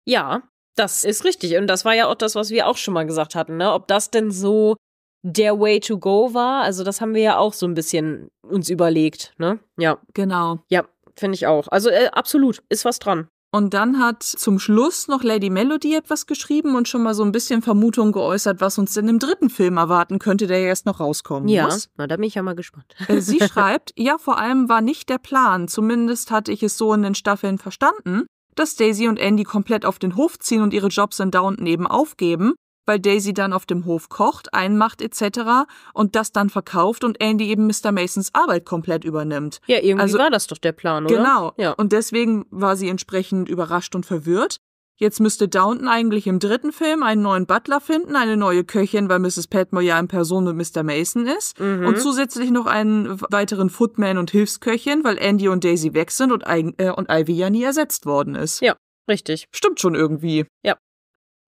Ja, das ist richtig. Und das war ja auch das, was wir auch schon mal gesagt hatten, ne? Ob das denn so der Way to go war. Also, das haben wir ja auch so ein bisschen uns überlegt, ne? Ja. Genau. Ja, finde ich auch. Also, äh, absolut, ist was dran. Und dann hat zum Schluss noch Lady Melody etwas geschrieben und schon mal so ein bisschen Vermutung geäußert, was uns denn im dritten Film erwarten könnte, der ja erst noch rauskommen ja. muss. Ja, da bin ich ja mal gespannt. Äh, sie schreibt, ja, vor allem war nicht der Plan. Zumindest hatte ich es so in den Staffeln verstanden, dass Daisy und Andy komplett auf den Hof ziehen und ihre Jobs in Downton eben aufgeben, weil Daisy dann auf dem Hof kocht, einmacht etc. und das dann verkauft und Andy eben Mr. Masons Arbeit komplett übernimmt. Ja, irgendwie also, war das doch der Plan, oder? Genau. Ja. Und deswegen war sie entsprechend überrascht und verwirrt. Jetzt müsste Downton eigentlich im dritten Film einen neuen Butler finden, eine neue Köchin, weil Mrs. Padmore ja in Person mit Mr. Mason ist. Mhm. Und zusätzlich noch einen weiteren Footman und Hilfsköchin, weil Andy und Daisy weg sind und, äh, und Ivy ja nie ersetzt worden ist. Ja, richtig. Stimmt schon irgendwie. Ja.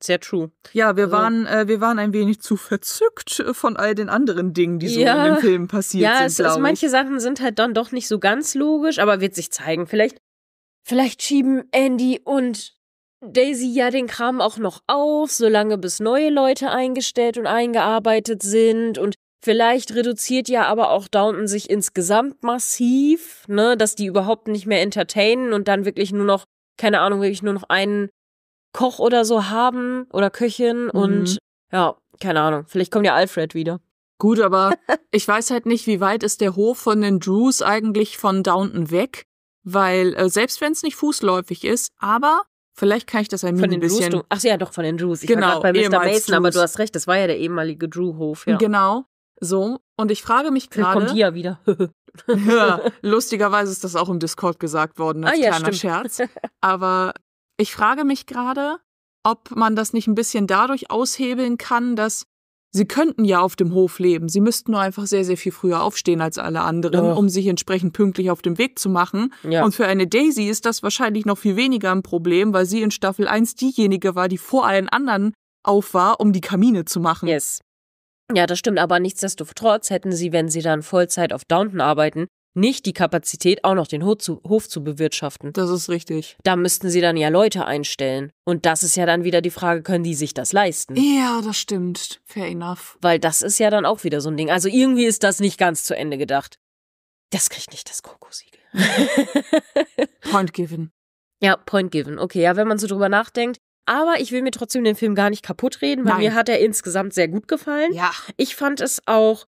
Sehr true. Ja, wir, also, waren, äh, wir waren ein wenig zu verzückt äh, von all den anderen Dingen, die so ja, in den Filmen passiert ja, sind. Ja, also manche Sachen sind halt dann doch nicht so ganz logisch, aber wird sich zeigen. Vielleicht, vielleicht schieben Andy und Daisy ja den Kram auch noch auf, solange bis neue Leute eingestellt und eingearbeitet sind und Vielleicht reduziert ja aber auch Downton sich insgesamt massiv, ne, dass die überhaupt nicht mehr entertainen und dann wirklich nur noch, keine Ahnung, wirklich nur noch einen Koch oder so haben oder Köchin mhm. und ja, keine Ahnung, vielleicht kommt ja Alfred wieder. Gut, aber ich weiß halt nicht, wie weit ist der Hof von den Drews eigentlich von Downton weg, weil äh, selbst wenn es nicht fußläufig ist, aber Vielleicht kann ich das bei mir von den ein bisschen. Drews, ach ja, doch, von den Drews. Ich genau, war bei Mr. Mason, aber du hast recht, das war ja der ehemalige Drew-Hof, ja. Genau. So. Und ich frage mich gerade. Kommt die ja wieder. ja, lustigerweise ist das auch im Discord gesagt worden, ah als ah, ja, kleiner stimmt. Scherz. Aber ich frage mich gerade, ob man das nicht ein bisschen dadurch aushebeln kann, dass Sie könnten ja auf dem Hof leben, sie müssten nur einfach sehr, sehr viel früher aufstehen als alle anderen, oh. um sich entsprechend pünktlich auf den Weg zu machen. Ja. Und für eine Daisy ist das wahrscheinlich noch viel weniger ein Problem, weil sie in Staffel 1 diejenige war, die vor allen anderen auf war, um die Kamine zu machen. Yes. Ja, das stimmt, aber nichtsdestotrotz hätten sie, wenn sie dann Vollzeit auf Downton arbeiten, nicht die Kapazität, auch noch den Hof zu, Hof zu bewirtschaften. Das ist richtig. Da müssten sie dann ja Leute einstellen. Und das ist ja dann wieder die Frage, können die sich das leisten? Ja, das stimmt. Fair enough. Weil das ist ja dann auch wieder so ein Ding. Also irgendwie ist das nicht ganz zu Ende gedacht. Das kriegt nicht das Kokosiegel. point given. Ja, point given. Okay, ja, wenn man so drüber nachdenkt, aber ich will mir trotzdem den Film gar nicht kaputt reden, weil Nein. mir hat er insgesamt sehr gut gefallen. Ja. Ich fand es auch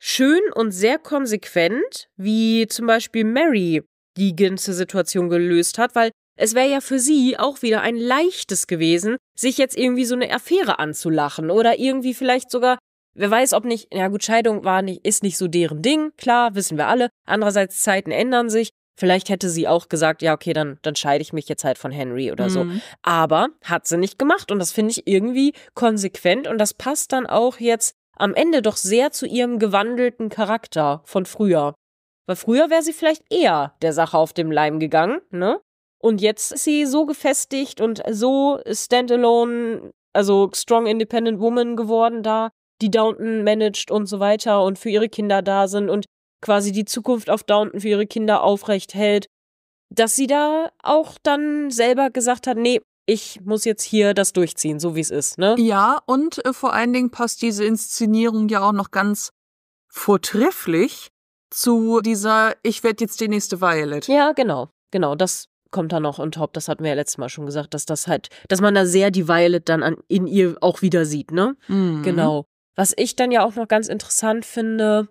schön und sehr konsequent, wie zum Beispiel Mary die ganze Situation gelöst hat, weil es wäre ja für sie auch wieder ein leichtes gewesen, sich jetzt irgendwie so eine Affäre anzulachen oder irgendwie vielleicht sogar, wer weiß, ob nicht, ja gut, Scheidung war nicht, ist nicht so deren Ding, klar, wissen wir alle. Andererseits Zeiten ändern sich. Vielleicht hätte sie auch gesagt, ja, okay, dann, dann scheide ich mich jetzt halt von Henry oder so. Mhm. Aber hat sie nicht gemacht und das finde ich irgendwie konsequent und das passt dann auch jetzt am Ende doch sehr zu ihrem gewandelten Charakter von früher. Weil früher wäre sie vielleicht eher der Sache auf dem Leim gegangen, ne? Und jetzt ist sie so gefestigt und so standalone, also strong independent woman geworden da, die Downton managt und so weiter und für ihre Kinder da sind und quasi die Zukunft auf Downton für ihre Kinder aufrecht hält, dass sie da auch dann selber gesagt hat, nee, ich muss jetzt hier das durchziehen, so wie es ist, ne? Ja, und äh, vor allen Dingen passt diese Inszenierung ja auch noch ganz vortrefflich zu dieser Ich werde jetzt die nächste Violet. Ja, genau. Genau, das kommt da noch und top, das hatten wir ja letztes Mal schon gesagt, dass das halt, dass man da sehr die Violet dann an, in ihr auch wieder sieht, ne? Mhm. Genau. Was ich dann ja auch noch ganz interessant finde,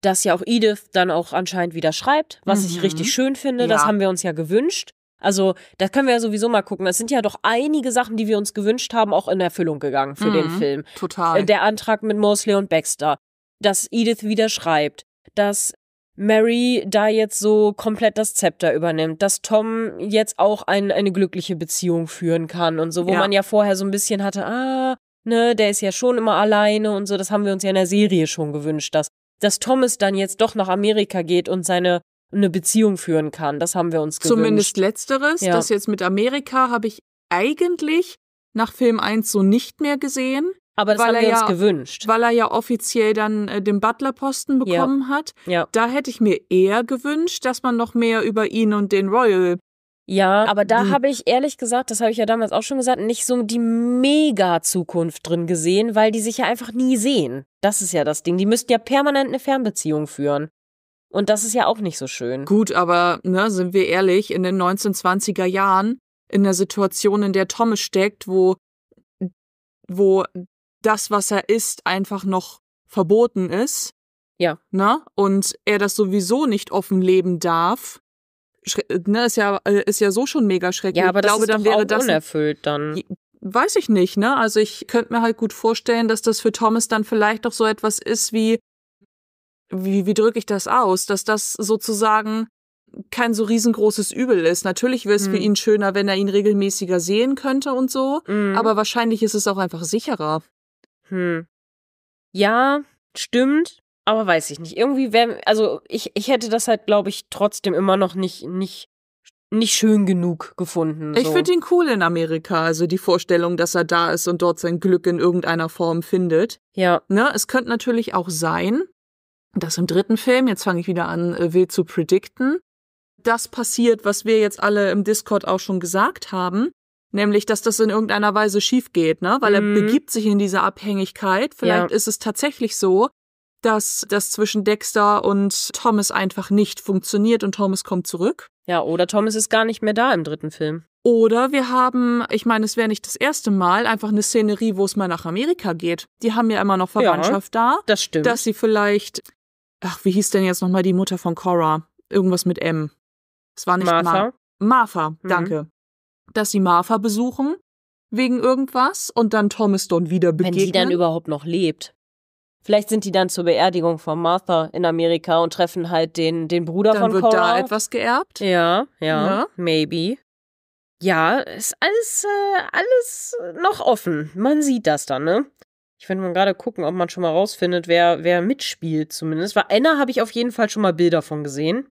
dass ja auch Edith dann auch anscheinend wieder schreibt, was mhm. ich richtig schön finde, ja. das haben wir uns ja gewünscht. Also, da können wir ja sowieso mal gucken. Es sind ja doch einige Sachen, die wir uns gewünscht haben, auch in Erfüllung gegangen für mhm, den Film. Total. Der Antrag mit Mosley und Baxter, dass Edith wieder schreibt, dass Mary da jetzt so komplett das Zepter übernimmt, dass Tom jetzt auch ein, eine glückliche Beziehung führen kann und so, wo ja. man ja vorher so ein bisschen hatte, ah, ne, der ist ja schon immer alleine und so, das haben wir uns ja in der Serie schon gewünscht, dass, dass Thomas dann jetzt doch nach Amerika geht und seine eine Beziehung führen kann. Das haben wir uns gewünscht. Zumindest letzteres. Ja. Das jetzt mit Amerika habe ich eigentlich nach Film 1 so nicht mehr gesehen. Aber das weil haben wir uns ja, gewünscht. Weil er ja offiziell dann äh, den Butler-Posten bekommen ja. hat. Ja. Da hätte ich mir eher gewünscht, dass man noch mehr über ihn und den Royal. Ja, aber da habe ich ehrlich gesagt, das habe ich ja damals auch schon gesagt, nicht so die Mega-Zukunft drin gesehen, weil die sich ja einfach nie sehen. Das ist ja das Ding. Die müssten ja permanent eine Fernbeziehung führen. Und das ist ja auch nicht so schön. Gut, aber ne, sind wir ehrlich, in den 1920er Jahren, in der Situation, in der Thomas steckt, wo, wo das, was er isst, einfach noch verboten ist. Ja. Ne? Und er das sowieso nicht offen leben darf. Ne, ist ja, äh, ist ja so schon mega schrecklich. Ja, aber das ich glaube, ist dann wäre auch das unerfüllt dann. Weiß ich nicht, ne? Also ich könnte mir halt gut vorstellen, dass das für Thomas dann vielleicht doch so etwas ist wie, wie, wie drücke ich das aus, dass das sozusagen kein so riesengroßes Übel ist. Natürlich wäre es mhm. für hm. ihn schöner, wenn er ihn regelmäßiger sehen könnte und so, mhm. aber wahrscheinlich ist es auch einfach sicherer. Hm. Ja, stimmt, aber weiß ich nicht. Irgendwie wäre, also ich, ich hätte das halt, glaube ich, trotzdem immer noch nicht, nicht, nicht schön genug gefunden. So. Ich finde ihn cool in Amerika, also die Vorstellung, dass er da ist und dort sein Glück in irgendeiner Form findet. Ja. Ne, es könnte natürlich auch sein, dass im dritten Film, jetzt fange ich wieder an, äh, wild zu predikten, das passiert, was wir jetzt alle im Discord auch schon gesagt haben, nämlich, dass das in irgendeiner Weise schief geht, ne? Weil mhm. er begibt sich in diese Abhängigkeit. Vielleicht ja. ist es tatsächlich so, dass das zwischen Dexter und Thomas einfach nicht funktioniert und Thomas kommt zurück. Ja, oder Thomas ist gar nicht mehr da im dritten Film. Oder wir haben, ich meine, es wäre nicht das erste Mal, einfach eine Szenerie, wo es mal nach Amerika geht. Die haben ja immer noch Verwandtschaft ja, da. Das stimmt. Dass sie vielleicht ach, wie hieß denn jetzt nochmal die Mutter von Cora? Irgendwas mit M. Es war nicht Martha. Ma Martha, mhm. danke. Dass sie Martha besuchen wegen irgendwas und dann Thomas Thomaston wieder begegnen. Wenn die dann überhaupt noch lebt. Vielleicht sind die dann zur Beerdigung von Martha in Amerika und treffen halt den, den Bruder dann von wird Dann wird da etwas geerbt? Ja, ja, ja, maybe. Ja, ist alles, äh, alles noch offen. Man sieht das dann, ne? Ich könnte mal gerade gucken, ob man schon mal rausfindet, wer, wer mitspielt zumindest. Weil einer habe ich auf jeden Fall schon mal Bilder von gesehen.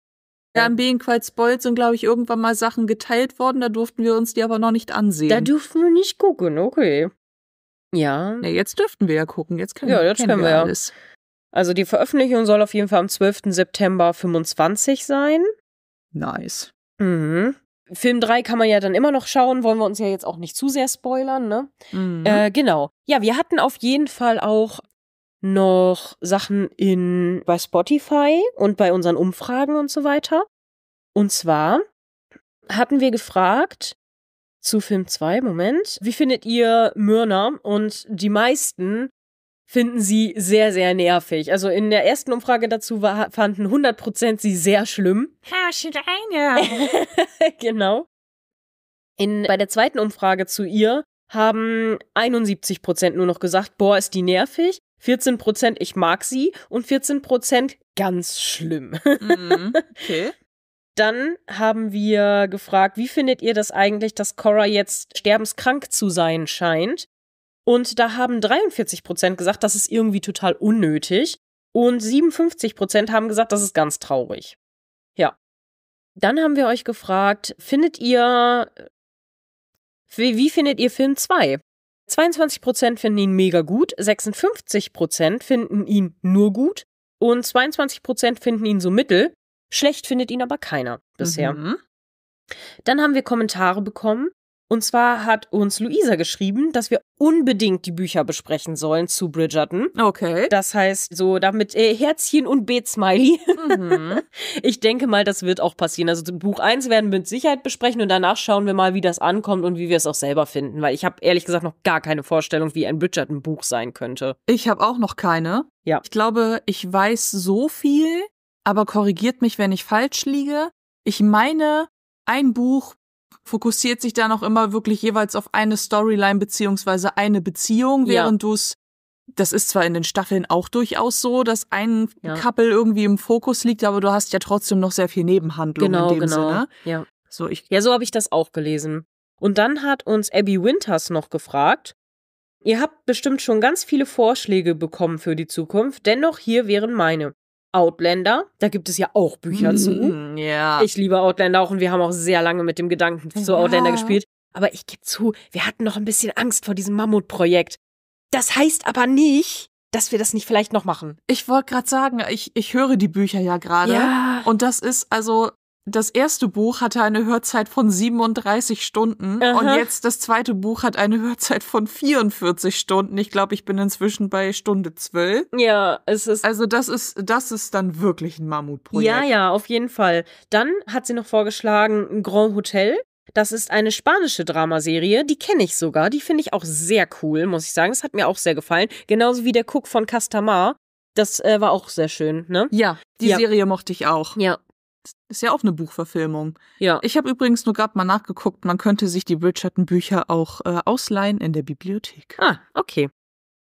Ja, im Quite bold sind, glaube ich, irgendwann mal Sachen geteilt worden. Da durften wir uns die aber noch nicht ansehen. Da durften wir nicht gucken, okay. Ja. ja jetzt dürften wir ja gucken. Jetzt können, ja, jetzt können wir, wir alles. Also die Veröffentlichung soll auf jeden Fall am 12. September 25 sein. Nice. Mhm. Film 3 kann man ja dann immer noch schauen, wollen wir uns ja jetzt auch nicht zu sehr spoilern, ne? Mhm. Äh, genau. Ja, wir hatten auf jeden Fall auch noch Sachen in bei Spotify und bei unseren Umfragen und so weiter. Und zwar hatten wir gefragt zu Film 2, Moment, wie findet ihr Myrna? Und die meisten finden sie sehr, sehr nervig. Also in der ersten Umfrage dazu war, fanden 100 Prozent sie sehr schlimm. Ha, genau. In, bei der zweiten Umfrage zu ihr haben 71 Prozent nur noch gesagt, boah, ist die nervig. 14 Prozent, ich mag sie. Und 14 Prozent, ganz schlimm. Mhm, okay. Dann haben wir gefragt, wie findet ihr das eigentlich, dass Cora jetzt sterbenskrank zu sein scheint? Und da haben 43 Prozent gesagt, das ist irgendwie total unnötig. Und 57 Prozent haben gesagt, das ist ganz traurig. Ja. Dann haben wir euch gefragt, findet ihr, wie, wie findet ihr Film 2? 22 Prozent finden ihn mega gut, 56 Prozent finden ihn nur gut und 22 Prozent finden ihn so mittel. Schlecht findet ihn aber keiner bisher. Mhm. Dann haben wir Kommentare bekommen. Und zwar hat uns Luisa geschrieben, dass wir unbedingt die Bücher besprechen sollen zu Bridgerton. Okay. Das heißt, so damit äh, Herzchen und Bet-Smiley. Mhm. Ich denke mal, das wird auch passieren. Also Buch 1 werden wir mit Sicherheit besprechen und danach schauen wir mal, wie das ankommt und wie wir es auch selber finden. Weil ich habe ehrlich gesagt noch gar keine Vorstellung, wie ein Bridgerton-Buch sein könnte. Ich habe auch noch keine. Ja. Ich glaube, ich weiß so viel, aber korrigiert mich, wenn ich falsch liege. Ich meine, ein Buch fokussiert sich dann auch immer wirklich jeweils auf eine Storyline beziehungsweise eine Beziehung, während ja. du es das ist zwar in den Staffeln auch durchaus so, dass ein ja. Couple irgendwie im Fokus liegt, aber du hast ja trotzdem noch sehr viel Nebenhandlung genau, in dem genau. Sinne. Ja, so, ja, so habe ich das auch gelesen. Und dann hat uns Abby Winters noch gefragt, ihr habt bestimmt schon ganz viele Vorschläge bekommen für die Zukunft, dennoch hier wären meine. Outlander. Da gibt es ja auch Bücher mm, zu. Ja. Ich liebe Outlander auch und wir haben auch sehr lange mit dem Gedanken ja. zu Outlander gespielt. Aber ich gebe zu, wir hatten noch ein bisschen Angst vor diesem Mammutprojekt. Das heißt aber nicht, dass wir das nicht vielleicht noch machen. Ich wollte gerade sagen, ich, ich höre die Bücher ja gerade. Ja. Und das ist also das erste Buch hatte eine Hörzeit von 37 Stunden Aha. und jetzt das zweite Buch hat eine Hörzeit von 44 Stunden. Ich glaube, ich bin inzwischen bei Stunde 12. Ja, es ist. Also, das ist, das ist dann wirklich ein Mammutprojekt. Ja, ja, auf jeden Fall. Dann hat sie noch vorgeschlagen, Grand Hotel. Das ist eine spanische Dramaserie, die kenne ich sogar, die finde ich auch sehr cool, muss ich sagen. Das hat mir auch sehr gefallen. Genauso wie der Cook von Castamar. Das äh, war auch sehr schön, ne? Ja, die ja. Serie mochte ich auch. Ja, ist ja auch eine Buchverfilmung. Ja. Ich habe übrigens nur gerade mal nachgeguckt, man könnte sich die Bridgerton-Bücher auch äh, ausleihen in der Bibliothek. Ah, okay.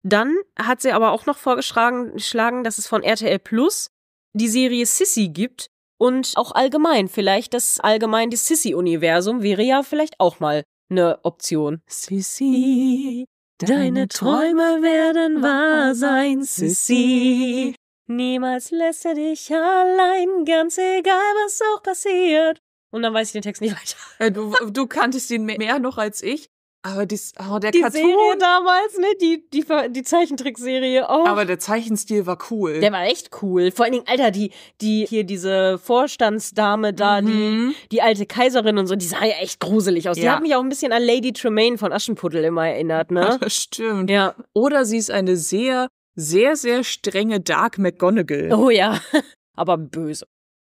Dann hat sie aber auch noch vorgeschlagen, dass es von RTL Plus die Serie Sissy gibt und auch allgemein vielleicht das allgemein das Sissy-Universum wäre ja vielleicht auch mal eine Option. Sissy, deine Träume werden wahr sein, Sissy. Niemals lässt er dich allein, ganz egal, was auch passiert. Und dann weiß ich den Text nicht weiter. Äh, du, du kanntest ihn mehr noch als ich. Aber dies, oh, der die Cartoon. Serie damals, ne? Die, die, die Zeichentrickserie auch. Oh. Aber der Zeichenstil war cool. Der war echt cool. Vor allen Dingen, Alter, die, die hier diese Vorstandsdame da, mhm. die, die alte Kaiserin und so, die sah ja echt gruselig aus. Ja. Die hat mich auch ein bisschen an Lady Tremaine von Aschenputtel immer erinnert, ne? Ja, das stimmt. Ja. Oder sie ist eine sehr sehr, sehr strenge Dark McGonagall. Oh ja, aber böse.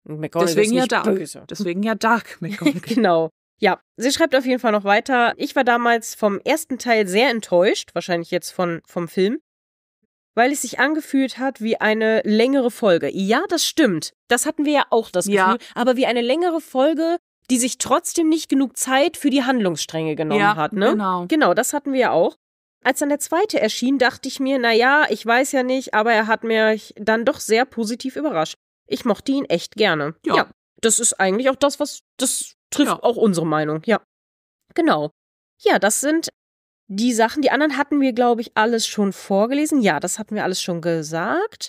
McGonagall Deswegen ist nicht ja Dark. Böse. Deswegen ja Dark McGonagall. genau. Ja, sie schreibt auf jeden Fall noch weiter. Ich war damals vom ersten Teil sehr enttäuscht, wahrscheinlich jetzt von, vom Film, weil es sich angefühlt hat wie eine längere Folge. Ja, das stimmt. Das hatten wir ja auch das Gefühl. Ja. Aber wie eine längere Folge, die sich trotzdem nicht genug Zeit für die Handlungsstränge genommen ja, hat. Ne? Genau. Genau, das hatten wir ja auch. Als dann der zweite erschien, dachte ich mir, naja, ich weiß ja nicht, aber er hat mich dann doch sehr positiv überrascht. Ich mochte ihn echt gerne. Ja. ja das ist eigentlich auch das, was, das trifft ja. auch unsere Meinung, ja. Genau. Ja, das sind die Sachen. Die anderen hatten wir, glaube ich, alles schon vorgelesen. Ja, das hatten wir alles schon gesagt.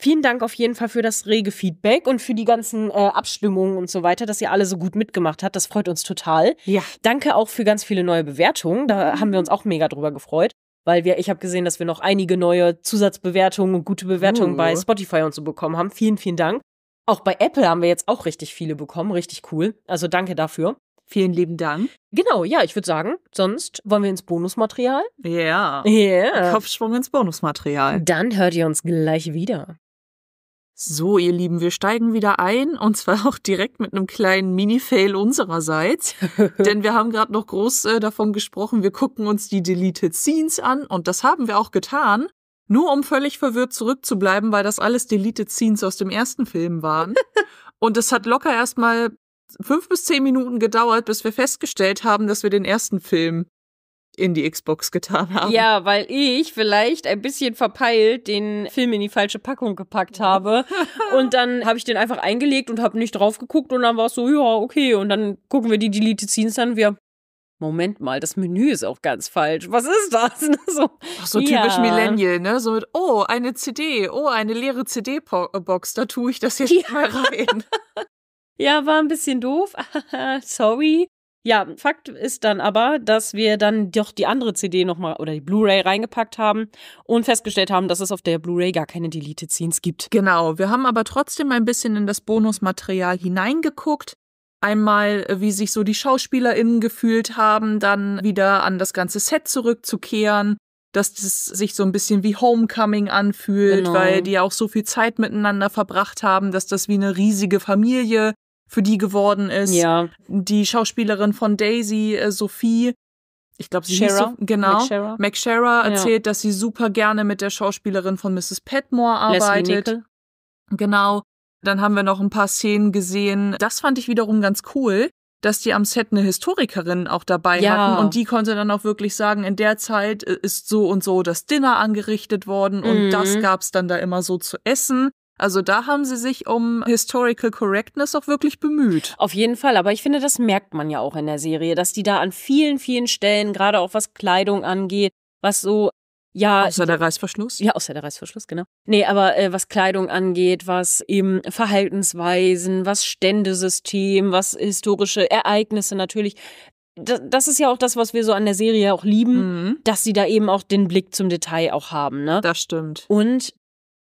Vielen Dank auf jeden Fall für das rege Feedback und für die ganzen äh, Abstimmungen und so weiter, dass ihr alle so gut mitgemacht habt. Das freut uns total. Ja. Danke auch für ganz viele neue Bewertungen. Da haben wir uns auch mega drüber gefreut weil wir, ich habe gesehen, dass wir noch einige neue Zusatzbewertungen und gute Bewertungen uh. bei Spotify und so bekommen haben. Vielen, vielen Dank. Auch bei Apple haben wir jetzt auch richtig viele bekommen, richtig cool. Also danke dafür. Vielen lieben Dank. Genau, ja, ich würde sagen, sonst wollen wir ins Bonusmaterial. Ja. Yeah. yeah. Kopfschwung ins Bonusmaterial. Dann hört ihr uns gleich wieder. So, ihr Lieben, wir steigen wieder ein und zwar auch direkt mit einem kleinen Mini-Fail unsererseits, denn wir haben gerade noch groß äh, davon gesprochen, wir gucken uns die Deleted Scenes an und das haben wir auch getan, nur um völlig verwirrt zurückzubleiben, weil das alles Deleted Scenes aus dem ersten Film waren. und es hat locker erstmal fünf bis zehn Minuten gedauert, bis wir festgestellt haben, dass wir den ersten Film in die Xbox getan haben. Ja, weil ich vielleicht ein bisschen verpeilt den Film in die falsche Packung gepackt habe. und dann habe ich den einfach eingelegt und habe nicht drauf geguckt und dann war es so, ja, okay. Und dann gucken wir die Delete Scenes an. Wir, Moment mal, das Menü ist auch ganz falsch. Was ist das? so, Ach, so ja. typisch Millennial, ne? So mit, oh, eine CD, oh, eine leere CD-Box, da tue ich das jetzt ja. mal rein. ja, war ein bisschen doof. Sorry. Ja, Fakt ist dann aber, dass wir dann doch die andere CD nochmal oder die Blu-ray reingepackt haben und festgestellt haben, dass es auf der Blu-ray gar keine Deleted Scenes gibt. Genau, wir haben aber trotzdem ein bisschen in das Bonusmaterial hineingeguckt. Einmal, äh, wie sich so die SchauspielerInnen gefühlt haben, dann wieder an das ganze Set zurückzukehren, dass es sich so ein bisschen wie Homecoming anfühlt, genau. weil die ja auch so viel Zeit miteinander verbracht haben, dass das wie eine riesige Familie für die geworden ist. Ja. Die Schauspielerin von Daisy, äh, Sophie, ich glaube, sie Shara, so, genau, Mac Shara erzählt, ja. dass sie super gerne mit der Schauspielerin von Mrs. Petmore arbeitet. Genau. Dann haben wir noch ein paar Szenen gesehen. Das fand ich wiederum ganz cool, dass die am Set eine Historikerin auch dabei ja. hatten und die konnte dann auch wirklich sagen, in der Zeit äh, ist so und so das Dinner angerichtet worden und mhm. das gab's dann da immer so zu essen. Also da haben sie sich um Historical Correctness auch wirklich bemüht. Auf jeden Fall, aber ich finde, das merkt man ja auch in der Serie, dass die da an vielen, vielen Stellen, gerade auch was Kleidung angeht, was so ja. Außer der Reißverschluss? Ja, außer der Reißverschluss, genau. Nee, aber äh, was Kleidung angeht, was eben Verhaltensweisen, was Ständesystem, was historische Ereignisse natürlich. Das, das ist ja auch das, was wir so an der Serie auch lieben, mhm. dass sie da eben auch den Blick zum Detail auch haben, ne? Das stimmt. Und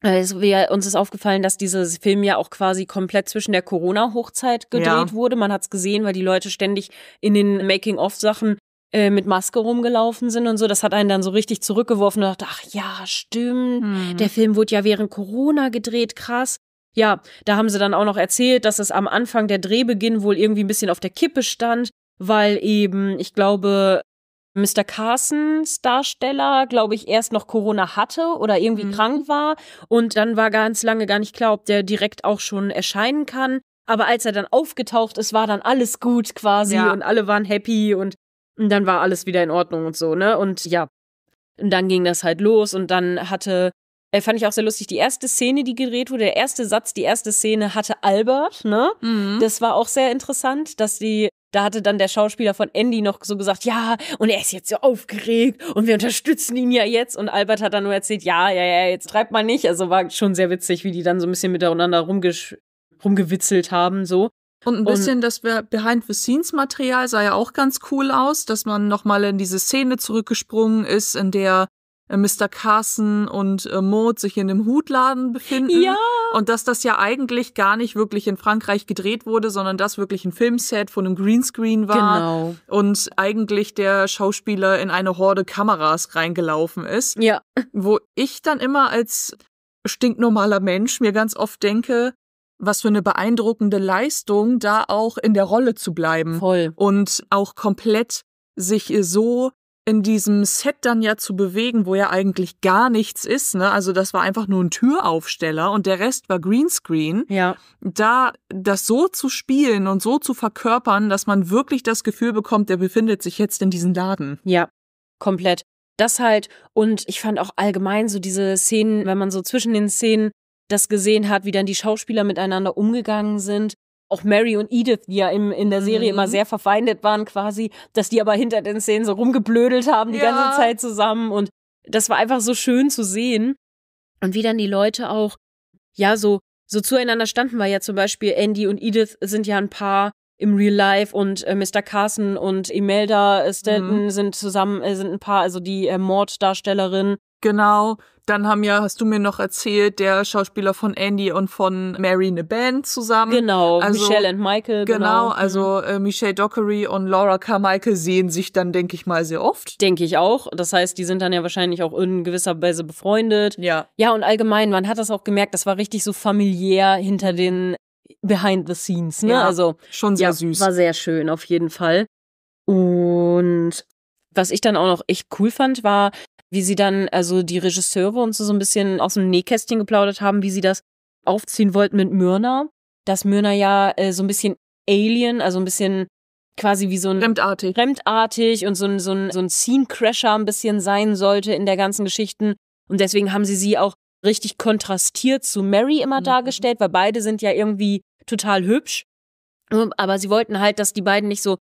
also äh, wir, uns ist aufgefallen, dass dieses Film ja auch quasi komplett zwischen der Corona-Hochzeit gedreht ja. wurde. Man hat es gesehen, weil die Leute ständig in den Making-of-Sachen äh, mit Maske rumgelaufen sind und so. Das hat einen dann so richtig zurückgeworfen und dachte, ach ja, stimmt. Hm. Der Film wurde ja während Corona gedreht, krass. Ja, da haben sie dann auch noch erzählt, dass es am Anfang der Drehbeginn wohl irgendwie ein bisschen auf der Kippe stand, weil eben, ich glaube, Mr. Carsons Darsteller, glaube ich, erst noch Corona hatte oder irgendwie mhm. krank war. Und dann war ganz lange gar nicht klar, ob der direkt auch schon erscheinen kann. Aber als er dann aufgetaucht ist, war dann alles gut quasi ja. und alle waren happy und, dann war alles wieder in Ordnung und so, ne? Und ja. Und dann ging das halt los und dann hatte äh, fand ich auch sehr lustig. Die erste Szene, die gedreht wurde, der erste Satz, die erste Szene hatte Albert, ne? Mhm. Das war auch sehr interessant, dass die da hatte dann der Schauspieler von Andy noch so gesagt, ja, und er ist jetzt so aufgeregt und wir unterstützen ihn ja jetzt. Und Albert hat dann nur erzählt, ja, ja, ja, jetzt treibt man nicht. Also war schon sehr witzig, wie die dann so ein bisschen miteinander rumgewitzelt haben, so. Und ein bisschen und, das Behind-the-Scenes-Material sah ja auch ganz cool aus, dass man nochmal in diese Szene zurückgesprungen ist, in der äh, Mr. Carson und äh, Maud sich in dem Hutladen befinden. Ja. Und dass das ja eigentlich gar nicht wirklich in Frankreich gedreht wurde, sondern das wirklich ein Filmset von einem Greenscreen war. Genau. Und eigentlich der Schauspieler in eine Horde Kameras reingelaufen ist. Ja. Wo ich dann immer als stinknormaler Mensch mir ganz oft denke, was für eine beeindruckende Leistung, da auch in der Rolle zu bleiben. Voll. Und auch komplett sich so in diesem Set dann ja zu bewegen, wo ja eigentlich gar nichts ist. Ne? Also das war einfach nur ein Türaufsteller und der Rest war Greenscreen. Ja. Da das so zu spielen und so zu verkörpern, dass man wirklich das Gefühl bekommt, der befindet sich jetzt in diesem Laden. Ja, komplett. Das halt und ich fand auch allgemein so diese Szenen, wenn man so zwischen den Szenen das gesehen hat, wie dann die Schauspieler miteinander umgegangen sind auch Mary und Edith, die ja im, in der Serie mhm. immer sehr verfeindet waren quasi, dass die aber hinter den Szenen so rumgeblödelt haben die ja. ganze Zeit zusammen und das war einfach so schön zu sehen. Und wie dann die Leute auch, ja, so, so zueinander standen, weil ja zum Beispiel Andy und Edith sind ja ein Paar im Real Life und äh, Mr. Carson und Imelda äh, Stanton mhm. sind zusammen, äh, sind ein Paar, also die äh, Morddarstellerin Genau. Dann haben ja, hast du mir noch erzählt, der Schauspieler von Andy und von Mary eine Band zusammen. Genau, also, Michelle und Michael. Genau, genau mhm. also äh, Michelle Dockery und Laura Carmichael sehen sich dann, denke ich mal, sehr oft. Denke ich auch. Das heißt, die sind dann ja wahrscheinlich auch in gewisser Weise befreundet. Ja. Ja, und allgemein, man hat das auch gemerkt, das war richtig so familiär hinter den Behind the Scenes, ne? Ja, also schon sehr ja, süß. War sehr schön, auf jeden Fall. Und was ich dann auch noch echt cool fand, war, wie sie dann, also die Regisseure und so, so ein bisschen aus dem Nähkästchen geplaudert haben, wie sie das aufziehen wollten mit Myrna. Dass Myrna ja äh, so ein bisschen Alien, also ein bisschen quasi wie so ein. Fremdartig. Fremdartig und so ein, so ein, so ein Scene-Crasher ein bisschen sein sollte in der ganzen Geschichte. Und deswegen haben sie sie auch richtig kontrastiert zu Mary immer mhm. dargestellt, weil beide sind ja irgendwie total hübsch. Ähm, aber sie wollten halt, dass die beiden nicht so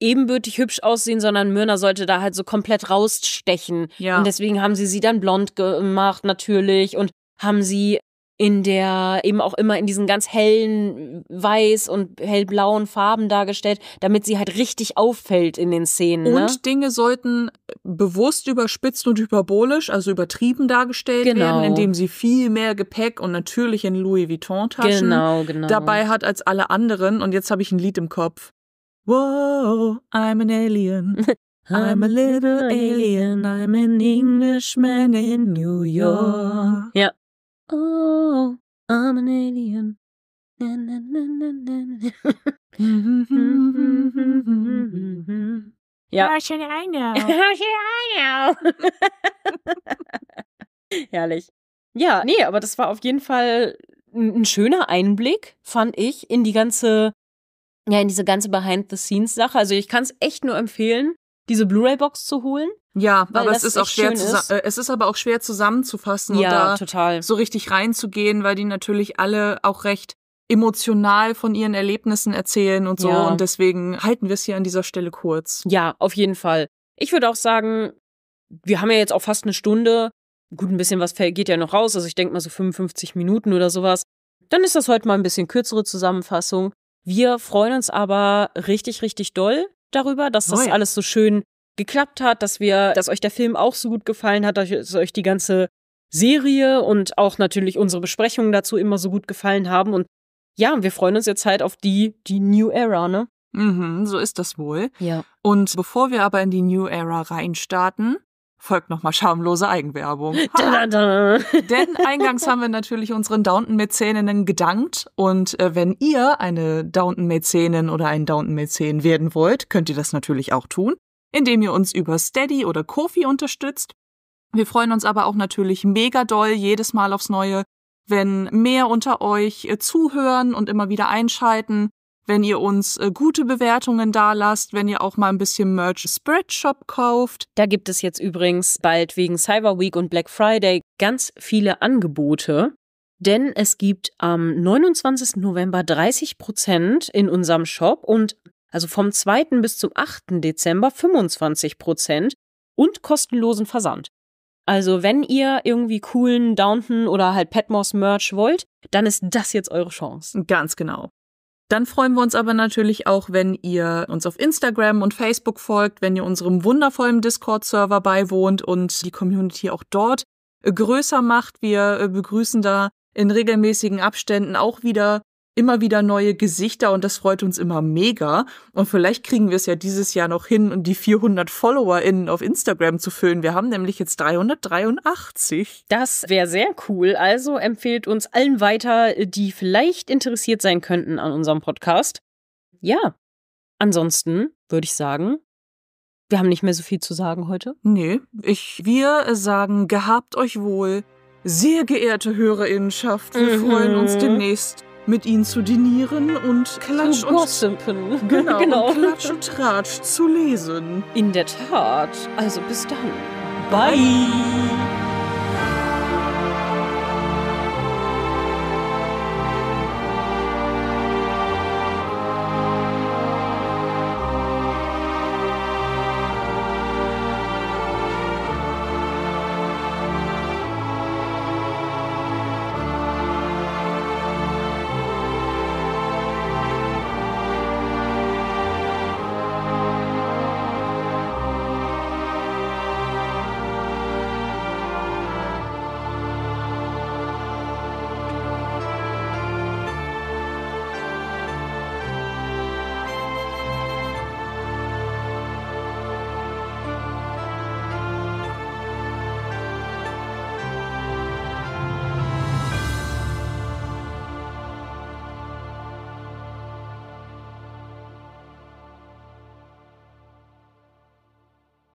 ebenbürtig hübsch aussehen, sondern Myrna sollte da halt so komplett rausstechen. Ja. Und deswegen haben sie sie dann blond gemacht, natürlich, und haben sie in der eben auch immer in diesen ganz hellen äh, weiß und hellblauen Farben dargestellt, damit sie halt richtig auffällt in den Szenen. Ne? Und ne? Dinge sollten äh, bewusst überspitzt und hyperbolisch, also übertrieben dargestellt genau. werden, indem sie viel mehr Gepäck und natürlich in Louis Vuitton Taschen genau, genau. dabei hat als alle anderen. Und jetzt habe ich ein Lied im Kopf. Whoa, I'm an alien. I'm a little alien. I'm an Englishman in New York. Ja. Oh, I'm an alien. Na, na, na, ja. How should I know? How should I know? Herrlich. Ja, nee, aber das war auf jeden Fall ein schöner Einblick, fand ich, in die ganze ja, in diese ganze Behind-the-Scenes-Sache. Also ich kann es echt nur empfehlen, diese Blu-ray-Box zu holen. Ja, aber es ist auch schwer ist. Äh, es ist aber auch schwer zusammenzufassen ja, und da total. so richtig reinzugehen, weil die natürlich alle auch recht emotional von ihren Erlebnissen erzählen und so ja. und deswegen halten wir es hier an dieser Stelle kurz. Ja, auf jeden Fall. Ich würde auch sagen, wir haben ja jetzt auch fast eine Stunde. Gut, ein bisschen was geht ja noch raus, also ich denke mal so 55 Minuten oder sowas. Dann ist das heute mal ein bisschen kürzere Zusammenfassung. Wir freuen uns aber richtig, richtig doll darüber, dass das Moin. Oh alles so schön geklappt hat, dass wir, dass euch der Film auch so gut gefallen hat, dass euch die ganze Serie und auch natürlich unsere Besprechungen dazu immer so gut gefallen haben. Und ja, wir freuen uns jetzt halt auf die, die New Era, ne? Mhm, so ist das wohl. Ja. Und bevor wir aber in die New Era reinstarten, folgt nochmal schamlose Eigenwerbung. Da, da, da. Denn eingangs haben wir natürlich unseren Downton-Mäzeninnen gedankt. Und äh, wenn ihr eine Downton-Mäzenin oder ein Downton-Mäzen werden wollt, könnt ihr das natürlich auch tun, indem ihr uns über Steady oder Kofi unterstützt. Wir freuen uns aber auch natürlich mega doll jedes Mal aufs Neue, wenn mehr unter euch äh, zuhören und immer wieder einschalten wenn ihr uns äh, gute Bewertungen da lasst, wenn ihr auch mal ein bisschen Merch Spirit Shop kauft. Da gibt es jetzt übrigens bald wegen Cyber Week und Black Friday ganz viele Angebote. Denn es gibt am 29. November 30 Prozent in unserem Shop und also vom 2. bis zum 8. Dezember 25 Prozent und kostenlosen Versand. Also wenn ihr irgendwie coolen Downton oder halt Petmos Merch wollt, dann ist das jetzt eure Chance. Ganz genau. Dann freuen wir uns aber natürlich auch, wenn ihr uns auf Instagram und Facebook folgt, wenn ihr unserem wundervollen Discord-Server beiwohnt und die Community auch dort äh, größer macht. Wir äh, begrüßen da in regelmäßigen Abständen auch wieder immer wieder neue Gesichter und das freut uns immer mega. Und vielleicht kriegen wir es ja dieses Jahr noch hin, um die 400 FollowerInnen auf Instagram zu füllen. Wir haben nämlich jetzt 383. Das wäre sehr cool. Also empfehlt uns allen weiter, die vielleicht interessiert sein könnten an unserem Podcast. Ja, ansonsten würde ich sagen, wir haben nicht mehr so viel zu sagen heute. Nee, ich, wir sagen, gehabt euch wohl. Sehr geehrte Hörerinnenschaft, wir mhm. freuen uns demnächst mit ihnen zu dinieren und Klatsch zu und Genau, genau. Und genau. Klatsch und Tratsch zu lesen. In der Tat. Also bis dann. Bye. Bye.